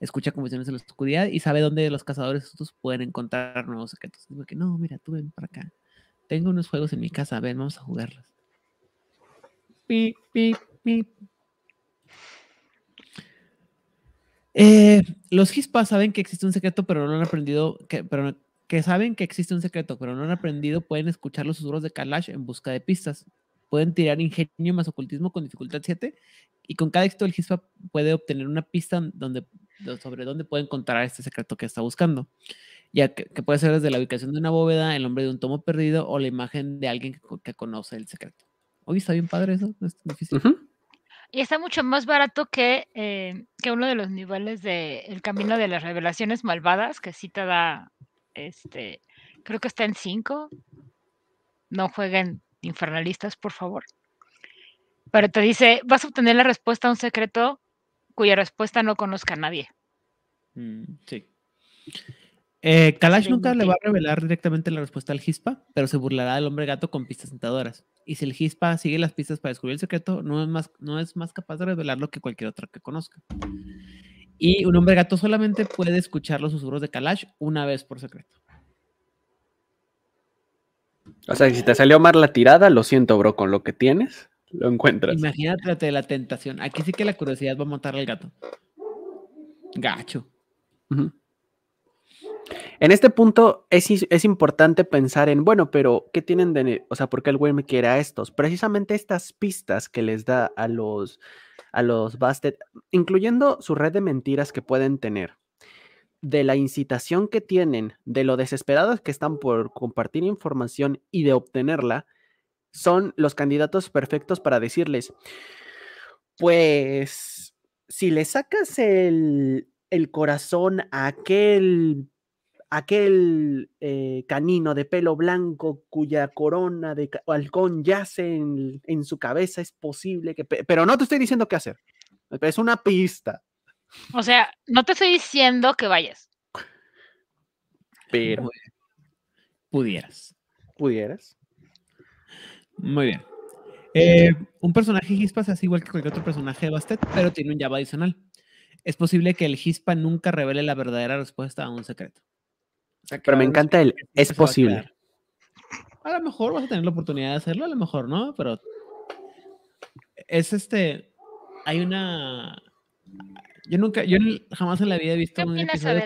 escucha conversaciones de la oscuridad y sabe dónde los cazadores estos pueden encontrar nuevos secretos. Digo que no, mira, tú ven para acá. Tengo unos juegos en mi casa, ven, vamos a jugarlos. Pip, pip, eh, los Hispas saben que existe un secreto, pero no han aprendido, que, pero, que saben que existe un secreto, pero no han aprendido, pueden escuchar los susurros de Kalash en busca de pistas. Pueden tirar ingenio más ocultismo con dificultad 7 y con cada éxito el GISPA puede obtener una pista sobre dónde puede encontrar este secreto que está buscando. Ya que, puede ser desde la ubicación de una bóveda, el nombre de un tomo perdido o la imagen de alguien que, conoce el secreto. Hoy está bien padre eso, es difícil. Y está mucho más barato que, eh, que uno de los niveles de El Camino de las Revelaciones Malvadas, que sí te da, este, creo que está en 5. No jueguen infernalistas, por favor. Pero te dice, vas a obtener la respuesta a un secreto cuya respuesta no conozca nadie. Mm, sí. Eh, Kalash nunca le va a revelar directamente la respuesta al Hispa, pero se burlará del hombre gato con pistas tentadoras. Y si el Hispa sigue las pistas para descubrir el secreto, no es más, no es más capaz de revelarlo que cualquier otra que conozca. Y un hombre gato solamente puede escuchar los susurros de Kalash una vez por secreto. O sea, si te salió mal la tirada, lo siento, bro, con lo que tienes, lo encuentras. Imagínate la tentación. Aquí sí que la curiosidad va a matar al gato. Gacho. En este punto es, importante pensar en, bueno, pero ¿qué tienen de... O sea, ¿por qué el güey me quiere a estos? Precisamente estas pistas que les da a los, a los Bastet, incluyendo su red de mentiras que pueden tener de la incitación que tienen, de lo desesperados que están por compartir información y de obtenerla, son los candidatos perfectos para decirles, pues, si le sacas el, corazón a aquel, aquel eh, canino de pelo blanco cuya corona de halcón yace en, en su cabeza, es posible que... Pero no te estoy diciendo qué hacer, es una pista. O sea, no te estoy diciendo que vayas. Pero pudieras. Pudieras. Muy bien. Eh, un personaje Hispa es hace igual que cualquier otro personaje de Bastet, pero tiene un llave adicional. Es posible que el Hispa nunca revele la verdadera respuesta a un secreto. pero me encanta el es posible. a lo mejor vas a tener la oportunidad de hacerlo, a lo mejor no, pero es este. Hay una yo nunca, yo jamás en la vida he visto un episodio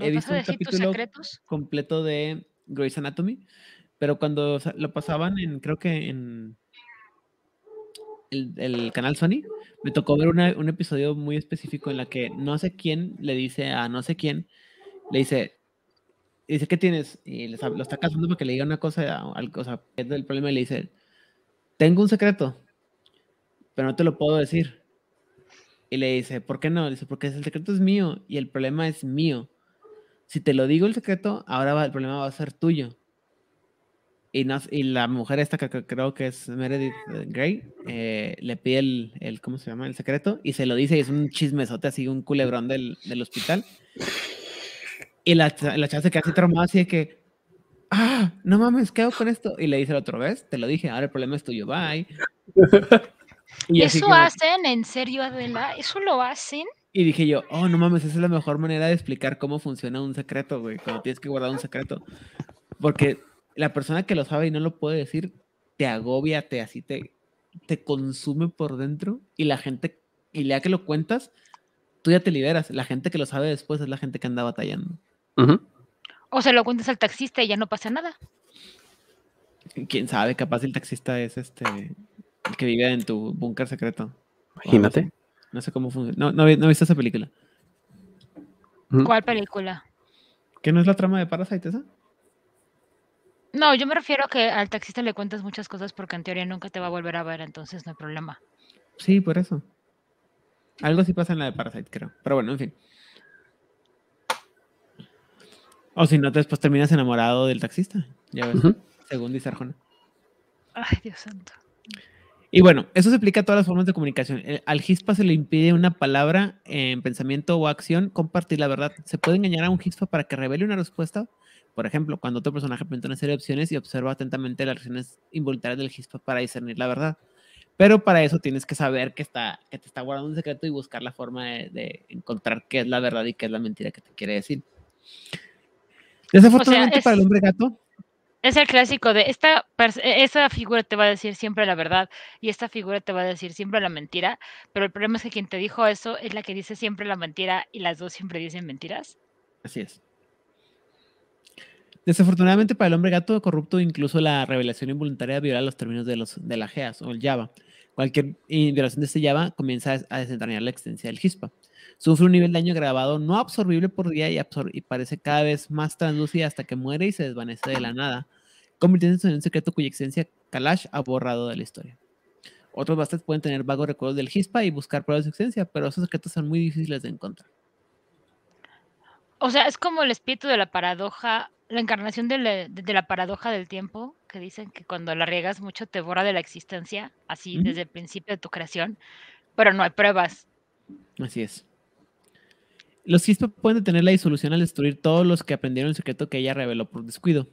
he visto un capítulo completo de Grey's Anatomy, pero cuando lo pasaban en, creo que en el, canal Sony, me tocó ver un episodio muy específico en la que no sé quién le dice a no sé quién, le dice, dice, ¿qué tienes? Y lo está casando para que le diga una cosa, al, o sea, el problema y le dice, tengo un secreto, pero no te lo puedo decir y le dice, ¿por qué no? dice, porque el secreto es mío y el problema es mío. Si te lo digo el secreto, ahora el problema va a ser tuyo. Y, no, y la mujer esta que, creo que es Meredith eh, Grey, eh, le pide el, el, ¿cómo se llama? El secreto y se lo dice y es un chismesote así, un culebrón del, del hospital. Y la, la chava se queda así traumada así de que, ah, no mames, ¿qué hago con esto? Y le dice la otra vez, te lo dije, ahora el problema es tuyo, bye. Y ¿Eso hacen? ¿En serio, Adela? ¿Eso lo hacen? Y dije yo, oh, no mames, esa es la mejor manera de explicar cómo funciona un secreto, güey, cuando tienes que guardar un secreto. Porque la persona que lo sabe y no lo puede decir, te agobia, te así, te, te consume por dentro y la gente, y ya que lo cuentas, tú ya te liberas. La gente que lo sabe después es la gente que anda batallando. O se lo cuentas al taxista y ya no pasa nada. Quién sabe, capaz el taxista es este que vivía en tu búnker secreto. Imagínate. No sé, cómo funciona. No, no, viste esa película. Mm. ¿Cuál película? Que no es la trama de Parasite esa? No, yo me refiero a que al taxista le cuentas muchas cosas porque en teoría nunca te va a volver a ver, entonces no hay problema. Sí, por eso. Algo sí pasa en la de Parasite, creo. Pero bueno, en fin. O si no, después terminas enamorado del taxista. Ya ves. Según dice Arjona. Ay, Dios santo. Y bueno, eso se aplica a todas las formas de comunicación. Eh, al GISPA se le impide una palabra en pensamiento o acción compartir la verdad. ¿Se puede engañar a un GISPA para que revele una respuesta? Por ejemplo, cuando otro personaje presenta una serie de opciones y observa atentamente las reacciones involuntarias del GISPA para discernir la verdad. Pero para eso tienes que saber que, está, que te está guardando un secreto y buscar la forma de, encontrar qué es la verdad y qué es la mentira que te quiere decir. Desafortunadamente para el hombre gato, es el clásico de esta, e-, figura te va a decir siempre la verdad y esta figura te va a decir siempre la mentira, pero el problema es que quien te dijo eso es la que dice siempre la mentira y las dos siempre dicen mentiras. Así es. Desafortunadamente para el hombre gato corrupto, incluso la revelación involuntaria viola los términos de, los, de la GEAS o el Java. Cualquier violación de este Java comienza a desentrañar la existencia del GISPA. Sufre un nivel de daño grabado no absorbible por día y, y parece cada vez más translúcida hasta que muere y se desvanece de la nada, convirtiéndose en un secreto cuya existencia Kalash ha borrado de la historia. Otros bastantes pueden tener vagos recuerdos del Hispa y buscar pruebas de su existencia, pero esos secretos son muy difíciles de encontrar. O sea, es como el espíritu de la paradoja, la encarnación de la, paradoja del tiempo, que dicen que cuando la riegas mucho te borra de la existencia, así desde el principio de tu creación, pero no hay pruebas. Así es. Los Hispa pueden detener la disolución al destruir todos los que aprendieron el secreto que ella reveló por descuido.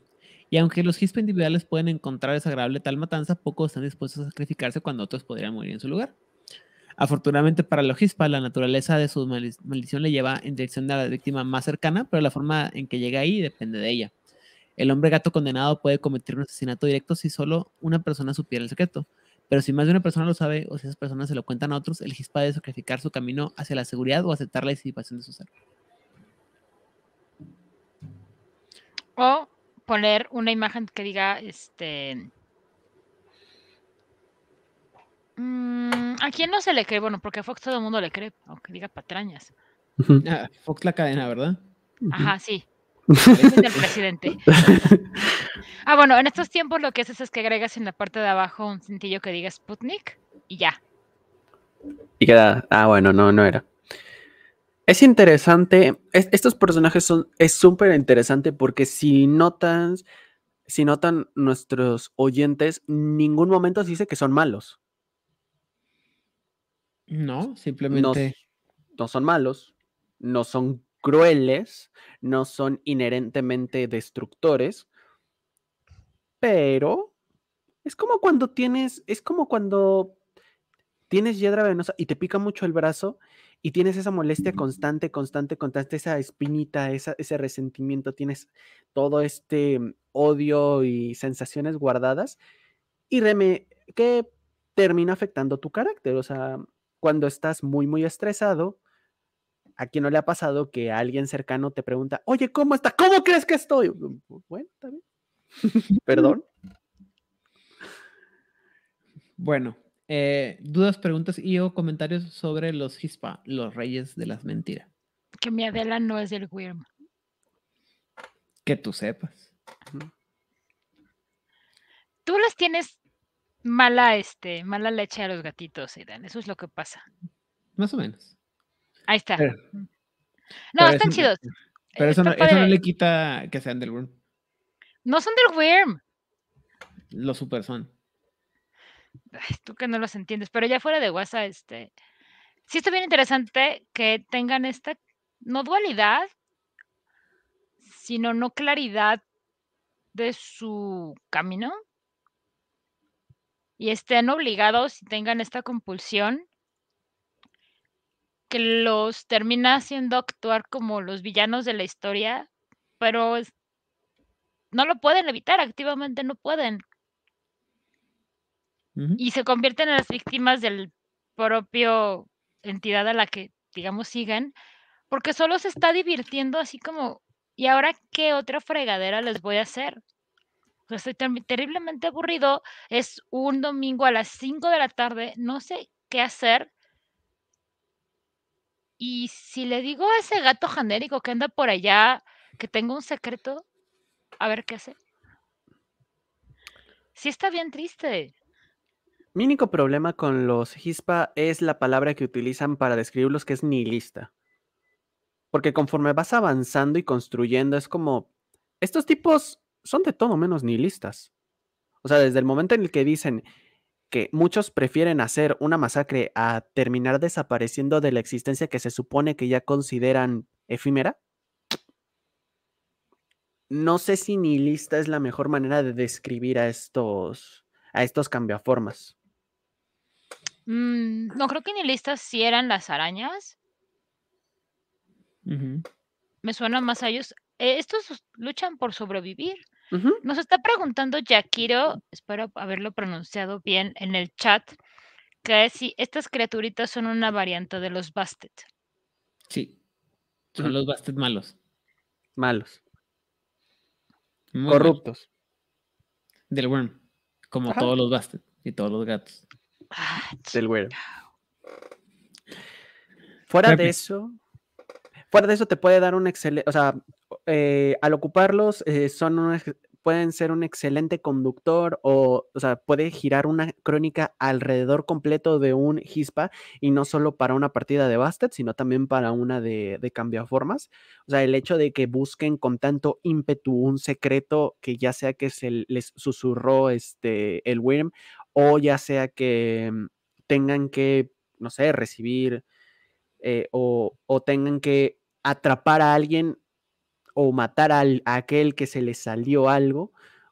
Y aunque los Hispa individuales pueden encontrar desagradable tal matanza, pocos están dispuestos a sacrificarse cuando otros podrían morir en su lugar. Afortunadamente para los Hispa, la naturaleza de su maldición le lleva en dirección de la víctima más cercana, pero la forma en que llega ahí depende de ella. El hombre gato condenado puede cometer un asesinato directo si solo una persona supiera el secreto. Pero si más de una persona lo sabe o si esas personas se lo cuentan a otros, el GISPA debe sacrificar su camino hacia la seguridad o aceptar la disipación de su ser. O poner una imagen que diga, este... Mm, ¿A quién no se le cree? Bueno, porque a Fox todo el mundo le cree, aunque diga patrañas. Ah, Fox la cadena, ¿verdad? Ajá, sí. presidente. ah, bueno, en estos tiempos lo que haces es que agregas en la parte de abajo un cintillo que diga Sputnik y ya. Y queda. Ah, bueno, no, no era. Es interesante. estos personajes son. Es súper interesante porque si notas. Si notan nuestros oyentes, ningún momento se dice que son malos. No, simplemente. no son malos. No son crueles, no son inherentemente destructores, pero es como cuando tienes, es como cuando tienes hiedra venosa y te pica mucho el brazo y tienes esa molestia constante, constante, constante, esa espinita, esa, ese resentimiento, tienes todo este odio y sensaciones guardadas y reme que termina afectando tu carácter. O sea, cuando estás muy, muy estresado, a quien no le ha pasado que alguien cercano te pregunta, oye, ¿cómo está? ¿Cómo crees que estoy? Bueno, también. Perdón. Bueno, eh, dudas, preguntas y o comentarios sobre los Hispa, los reyes de las mentiras. Que mi Adela no es el Wyrm. Que tú sepas. Tú los tienes mala, este, mala leche a los gatitos, Irán. Eso es lo que pasa. Más o menos. Ahí está. no, están chidos. Eh, pero eso, no, le quita que sean del Worm. No son del Worm. Los super son. tú que no los entiendes, pero ya fuera de WhatsApp, este. Sí está bien interesante que tengan esta, no dualidad, sino no claridad de su camino y estén obligados y tengan esta compulsión que los termina haciendo actuar como los villanos de la historia, pero no lo pueden evitar, activamente no pueden. Y se convierten en las víctimas del propio entidad a la que, digamos, siguen porque solo se está divirtiendo así como, ¿y ahora qué otra fregadera les voy a hacer? estoy terriblemente aburrido, es un domingo a las 5 de la tarde, no sé qué hacer, y si le digo a ese gato genérico que anda por allá, que tengo un secreto, a ver qué hace. Sí está bien triste. Mi único problema con los hispa es la palabra que utilizan para describirlos que es nihilista. Porque conforme vas avanzando y construyendo, es como, estos tipos son de todo menos nihilistas. O sea, desde el momento en el que dicen, que muchos prefieren hacer una masacre a terminar desapareciendo de la existencia que se supone que ya consideran efímera? No sé si nihilista es la mejor manera de describir a estos, a estos cambiaformas. Mm, no creo que nihilistas sí eran las arañas. Me suena más a ellos. E, estos luchan por sobrevivir. Nos está preguntando Yakiro, espero haberlo pronunciado bien en el chat, que si estas criaturitas son una variante de los Bastet. Sí, son los Bastet malos. Malos. Corruptos. Del Worm, como todos los Bastet y todos los gatos. Ah, del Worm. Fuera de eso, fuera de eso te puede dar un excelente, o eh, al ocuparlos eh, son pueden ser un excelente conductor o, puede girar una crónica alrededor completo de un Hispa y no solo para una partida de Bastet, sino también para una de, de cambiaformas. O sea, el hecho de que busquen con tanto ímpetu un secreto que ya sea que se les susurró este, el Wyrm o ya sea que mm, tengan que, no sé, recibir eh, o, o tengan que atrapar a alguien o matar a aquel que se le salió algo,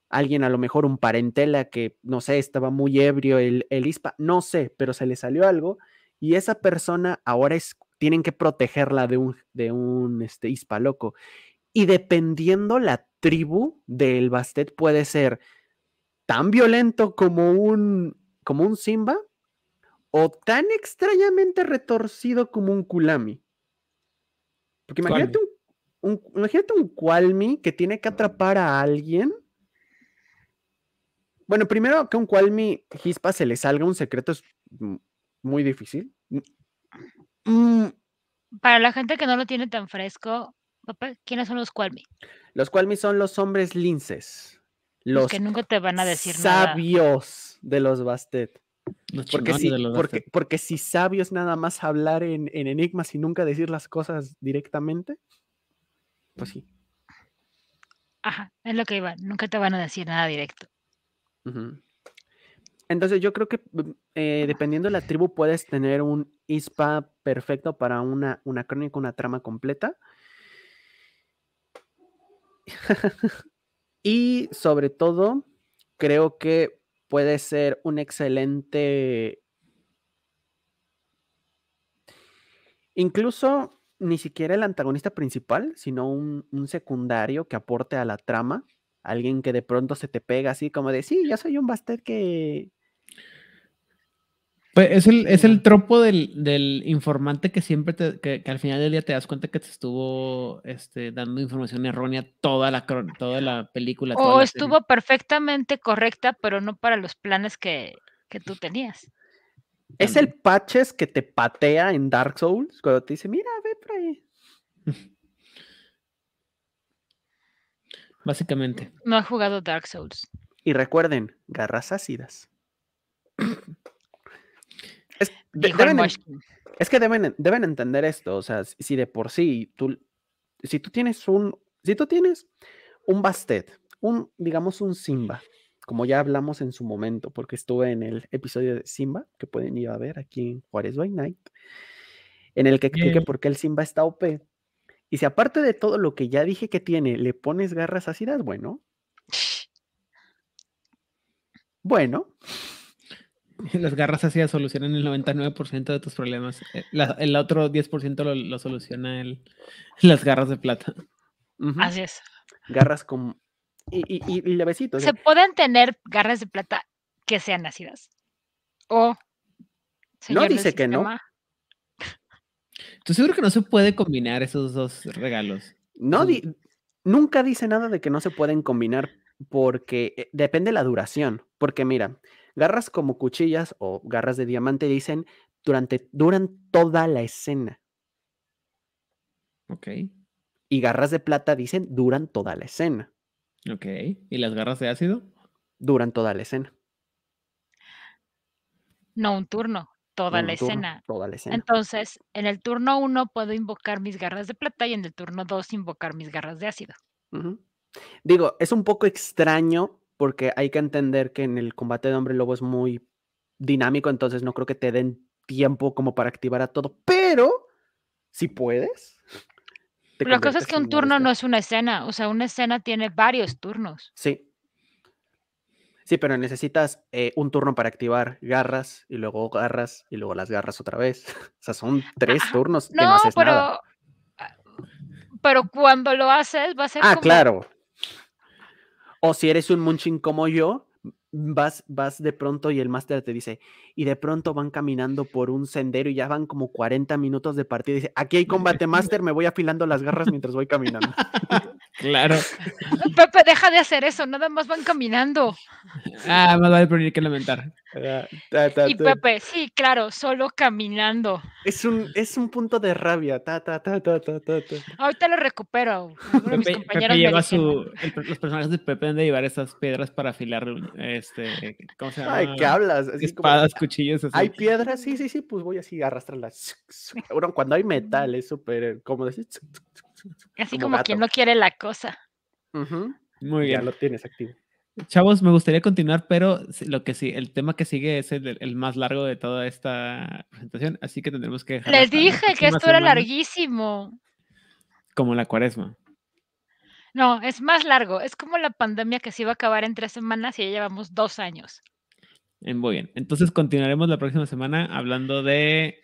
alguien a lo mejor un parentela que, no sé, estaba muy ebrio, el, el ISPA, no sé, pero se le salió algo y esa persona ahora es, tienen que protegerla de un, de un este, ISPA loco. Y dependiendo la tribu del Bastet puede ser tan violento como un, como un Simba o tan extrañamente retorcido como un Kulami. Porque imagínate un un, imagínate un Qualmi que tiene que atrapar a alguien. Bueno, primero que un Qualmi Hispa se le salga un secreto es muy difícil. Mm. Para la gente que no lo tiene tan fresco, papá, ¿quiénes son los Qualmi? Los Qualmi son los hombres linces. Los, que nunca te van a decir sabios nada. de los Bastet. porque, si, de los porque si Sabios nada más hablar en, en enigmas y nunca decir las cosas directamente, pues Ajá, es lo que iba, nunca te van a decir nada directo. Entonces yo creo que mm, eh, dependiendo de la tribu puedes tener un ISPA perfecto para una, una crónica, una trama completa. y sobre todo, creo que puede ser un excelente... Incluso ni siquiera el antagonista principal, sino un, secundario que aporte a la trama. Alguien que de pronto se te pega así como de, sí, ya soy un bastard que... Pues es el, es tropo del, informante que siempre, te, que, al final del día te das cuenta que te estuvo este, dando información errónea toda la, toda la película. o estuvo perfectamente correcta, pero no para los planes que, que tú tenías. Es el Paches que te patea en Dark Souls cuando te dice, mira, Básicamente. No ha jugado Dark Souls. Y recuerden, garras ácidas. es, que deben, deben entender esto. O sea, si de por sí tú, si tú tienes un, si tú tienes un bastet, un, digamos, un Simba, como ya hablamos en su momento, porque estuve en el episodio de Simba, que pueden ir a ver aquí en Juárez by Night en el que explique por qué el Simba está OP. Y si aparte de todo lo que ya dije que tiene, le pones garras ácidas, bueno. Bueno. Las garras ácidas solucionan el 99% de tus problemas. Eh, el otro 10% lo, lo, soluciona el, las garras de plata. Así es. Garras con... Y, y, y, Se pueden tener garras de plata que sean ácidas. O... Señor no dice que no. Tú seguro que no se puede combinar esos dos regalos. No, nunca dice nada de que no se pueden combinar porque eh, depende la duración. Porque mira, garras como cuchillas o garras de diamante dicen durante, duran toda la escena. Ok. Y garras de plata dicen duran toda la escena. Ok. ¿Y las garras de ácido? Duran toda la escena. No un turno, toda la escena. Entonces, en el turno 1 puedo invocar mis garras de plata y en el turno 2 invocar mis garras de ácido. Digo, es un poco extraño porque hay que entender que en el combate de hombre lobo es muy dinámico, entonces no creo que te den tiempo como para activar a todo, pero si puedes. La cosa es que un turno no es una escena, o sea, una escena tiene varios turnos. Sí, Sí, pero necesitas eh, un turno para activar garras y luego garras y luego las garras otra vez. O sea, son ah, tres ah, turnos que no haces pero, nada. Ah, pero cuando lo haces va a ser. Ah, claro. O si eres un munching como yo, vas, vas de pronto y el máster te dice, y de pronto van caminando por un sendero y ya van como 40 minutos de partida y dice, aquí hay combate máster, me voy afilando las garras mientras voy caminando. Claro. Pepe, deja de hacer eso, nada más van caminando. Ah, más vale prevenir que lamentar. y Pepe, sí, claro, solo caminando. Es un, es un punto de rabia. Ahorita lo recupero. mis los personajes de Pepe han de llevar esas piedras para afilar, este, ¿cómo se llama? Ay, ¿qué hablas? Espadas, cuchillos. Así. ¿Hay piedras? Sí, sí, sí, pues voy así a arrastrarlas. cuando hay metal es súper cómodo. decir? Así como, quien no quiere la cosa. Muy bien. lo tienes activo. Chavos, me gustaría continuar, pero lo que sí, el tema que sigue es el, más largo de toda esta presentación, así que tendremos que dejar. Les dije que esto era larguísimo. Como la cuaresma. No, es más largo. Es como la pandemia que se iba a acabar en tres semanas y ya llevamos dos años. Muy bien. Entonces continuaremos la próxima semana hablando de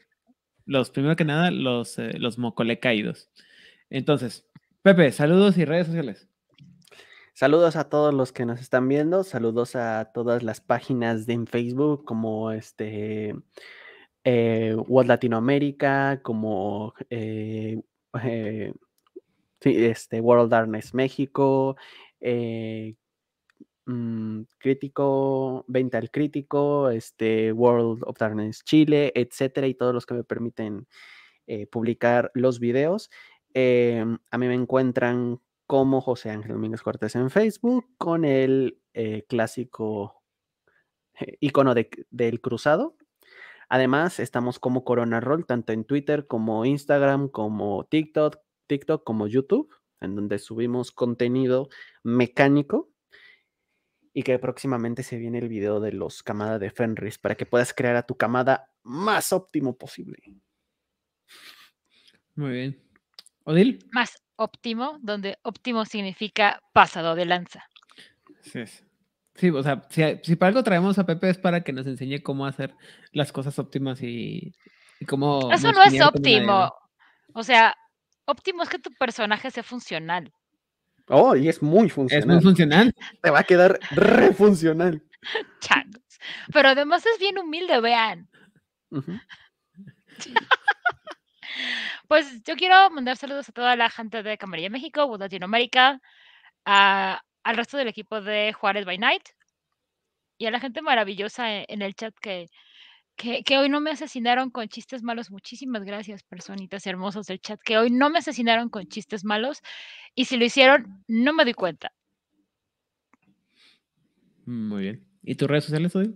los, primero que nada, los, eh, los mocolecaídos. Entonces, Pepe, saludos y redes sociales. Saludos a todos los que nos están viendo, saludos a todas las páginas de en Facebook como este eh, World Latinoamérica, como eh, eh, este, World Darkness México, mm, Crítico, Venta al Crítico, este, World of Darkness Chile, etcétera, y todos los que me permiten publicar los videos. Em, a mí me encuentran como José Ángel Domínguez Cortés en Facebook con el eh, clásico eh, icono del cruzado. Además, estamos como Corona Roll, tanto en Twitter como Instagram, como TikTok, TikTok, como YouTube, en donde subimos contenido mecánico. Y que próximamente se viene el video de los camadas de Fenris para que puedas crear a tu camada más óptimo posible. Muy bien. ¿Odil? Más óptimo, donde óptimo significa pasado de lanza. Sí, sí o sea, si, para algo traemos a Pepe es para que nos enseñe cómo hacer las cosas óptimas y, cómo... Eso no es óptimo. O sea, óptimo es que tu personaje sea funcional. Oh, y es muy funcional. Es muy funcional. Te va a quedar refuncional. Changos. Pero además es bien humilde, vean. Pues yo quiero mandar saludos a toda la gente de Camarilla México, Latinoamérica, al resto del equipo de Juárez by Night y a la gente maravillosa e, en, el chat que, hoy no me asesinaron con chistes malos. Muchísimas gracias, personitas hermosas del chat, que hoy no me asesinaron con chistes malos y si lo hicieron, no me doy cuenta. Muy bien. ¿Y tus redes sociales hoy?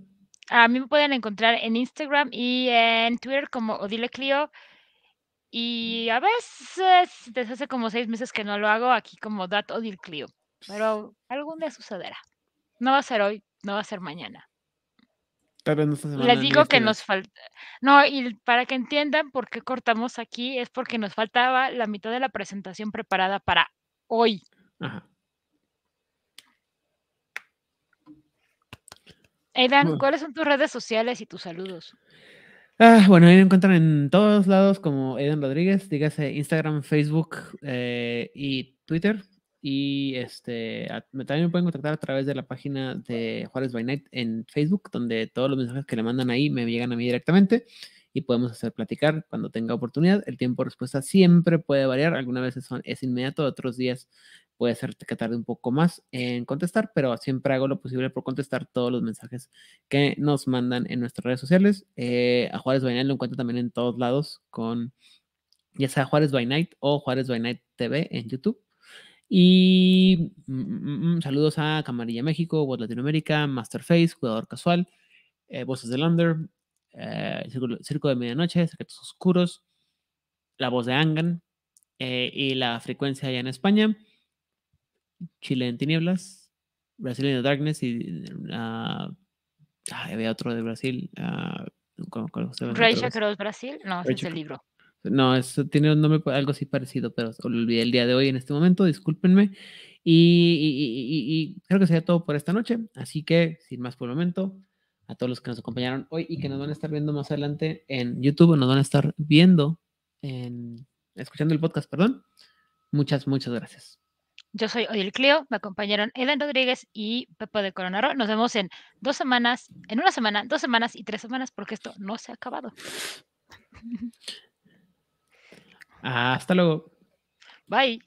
A mí me pueden encontrar en Instagram y en Twitter como Odile Clio. Y a veces, desde hace como seis meses que no lo hago, aquí como dato del Clio. Pero algún día sucederá. No va a ser hoy, no va a ser mañana. vez no Les digo este que nos falta. No, y para que entiendan por qué cortamos aquí, es porque nos faltaba la mitad de la presentación preparada para hoy. Ajá. ¿cuáles son tus redes sociales y tus saludos? Ah, bueno, me encuentran en todos lados como Eden Rodríguez, dígase Instagram, Facebook eh, y Twitter. Y este, también me pueden contactar a través de la página de Juárez by Night en Facebook, donde todos los mensajes que le mandan ahí me llegan a mí directamente y podemos hacer platicar cuando tenga oportunidad. El tiempo de respuesta siempre puede variar. Algunas veces es inmediato, otros días puede ser que tarde un poco más en contestar, pero siempre hago lo posible por contestar todos los mensajes que nos mandan en nuestras redes sociales. Eh, a Juárez by lo encuentro también en todos lados con ya sea Juárez by Night o Juárez by Night TV en YouTube. Y mm, mm, mm, saludos a Camarilla México, Voz Latinoamérica, Masterface, Jugador Casual, eh, Voces de Lander, eh, Circo, de Medianoche, Secretos Oscuros, La Voz de Angan y La Frecuencia allá en España. Chile en Tinieblas, Brasil en the Darkness y ah, había otro de Brasil. Uh, ¿cómo, cómo Brasil, no, es el libro. No, eso tiene un nombre, algo así parecido, pero lo olvidé el día de hoy en este momento, discúlpenme. Y, creo que sería todo por esta noche. Así que, sin más por el momento, a todos los que nos acompañaron hoy y que nos van a estar viendo más adelante en YouTube, nos van a estar viendo en escuchando el podcast, perdón. Muchas, muchas gracias. Yo soy el Cleo, me acompañaron Eden Rodríguez y Pepo de Coronaro. Nos vemos en dos semanas, en una semana, dos semanas y tres semanas, porque esto no se ha acabado. Ah, hasta luego. Bye.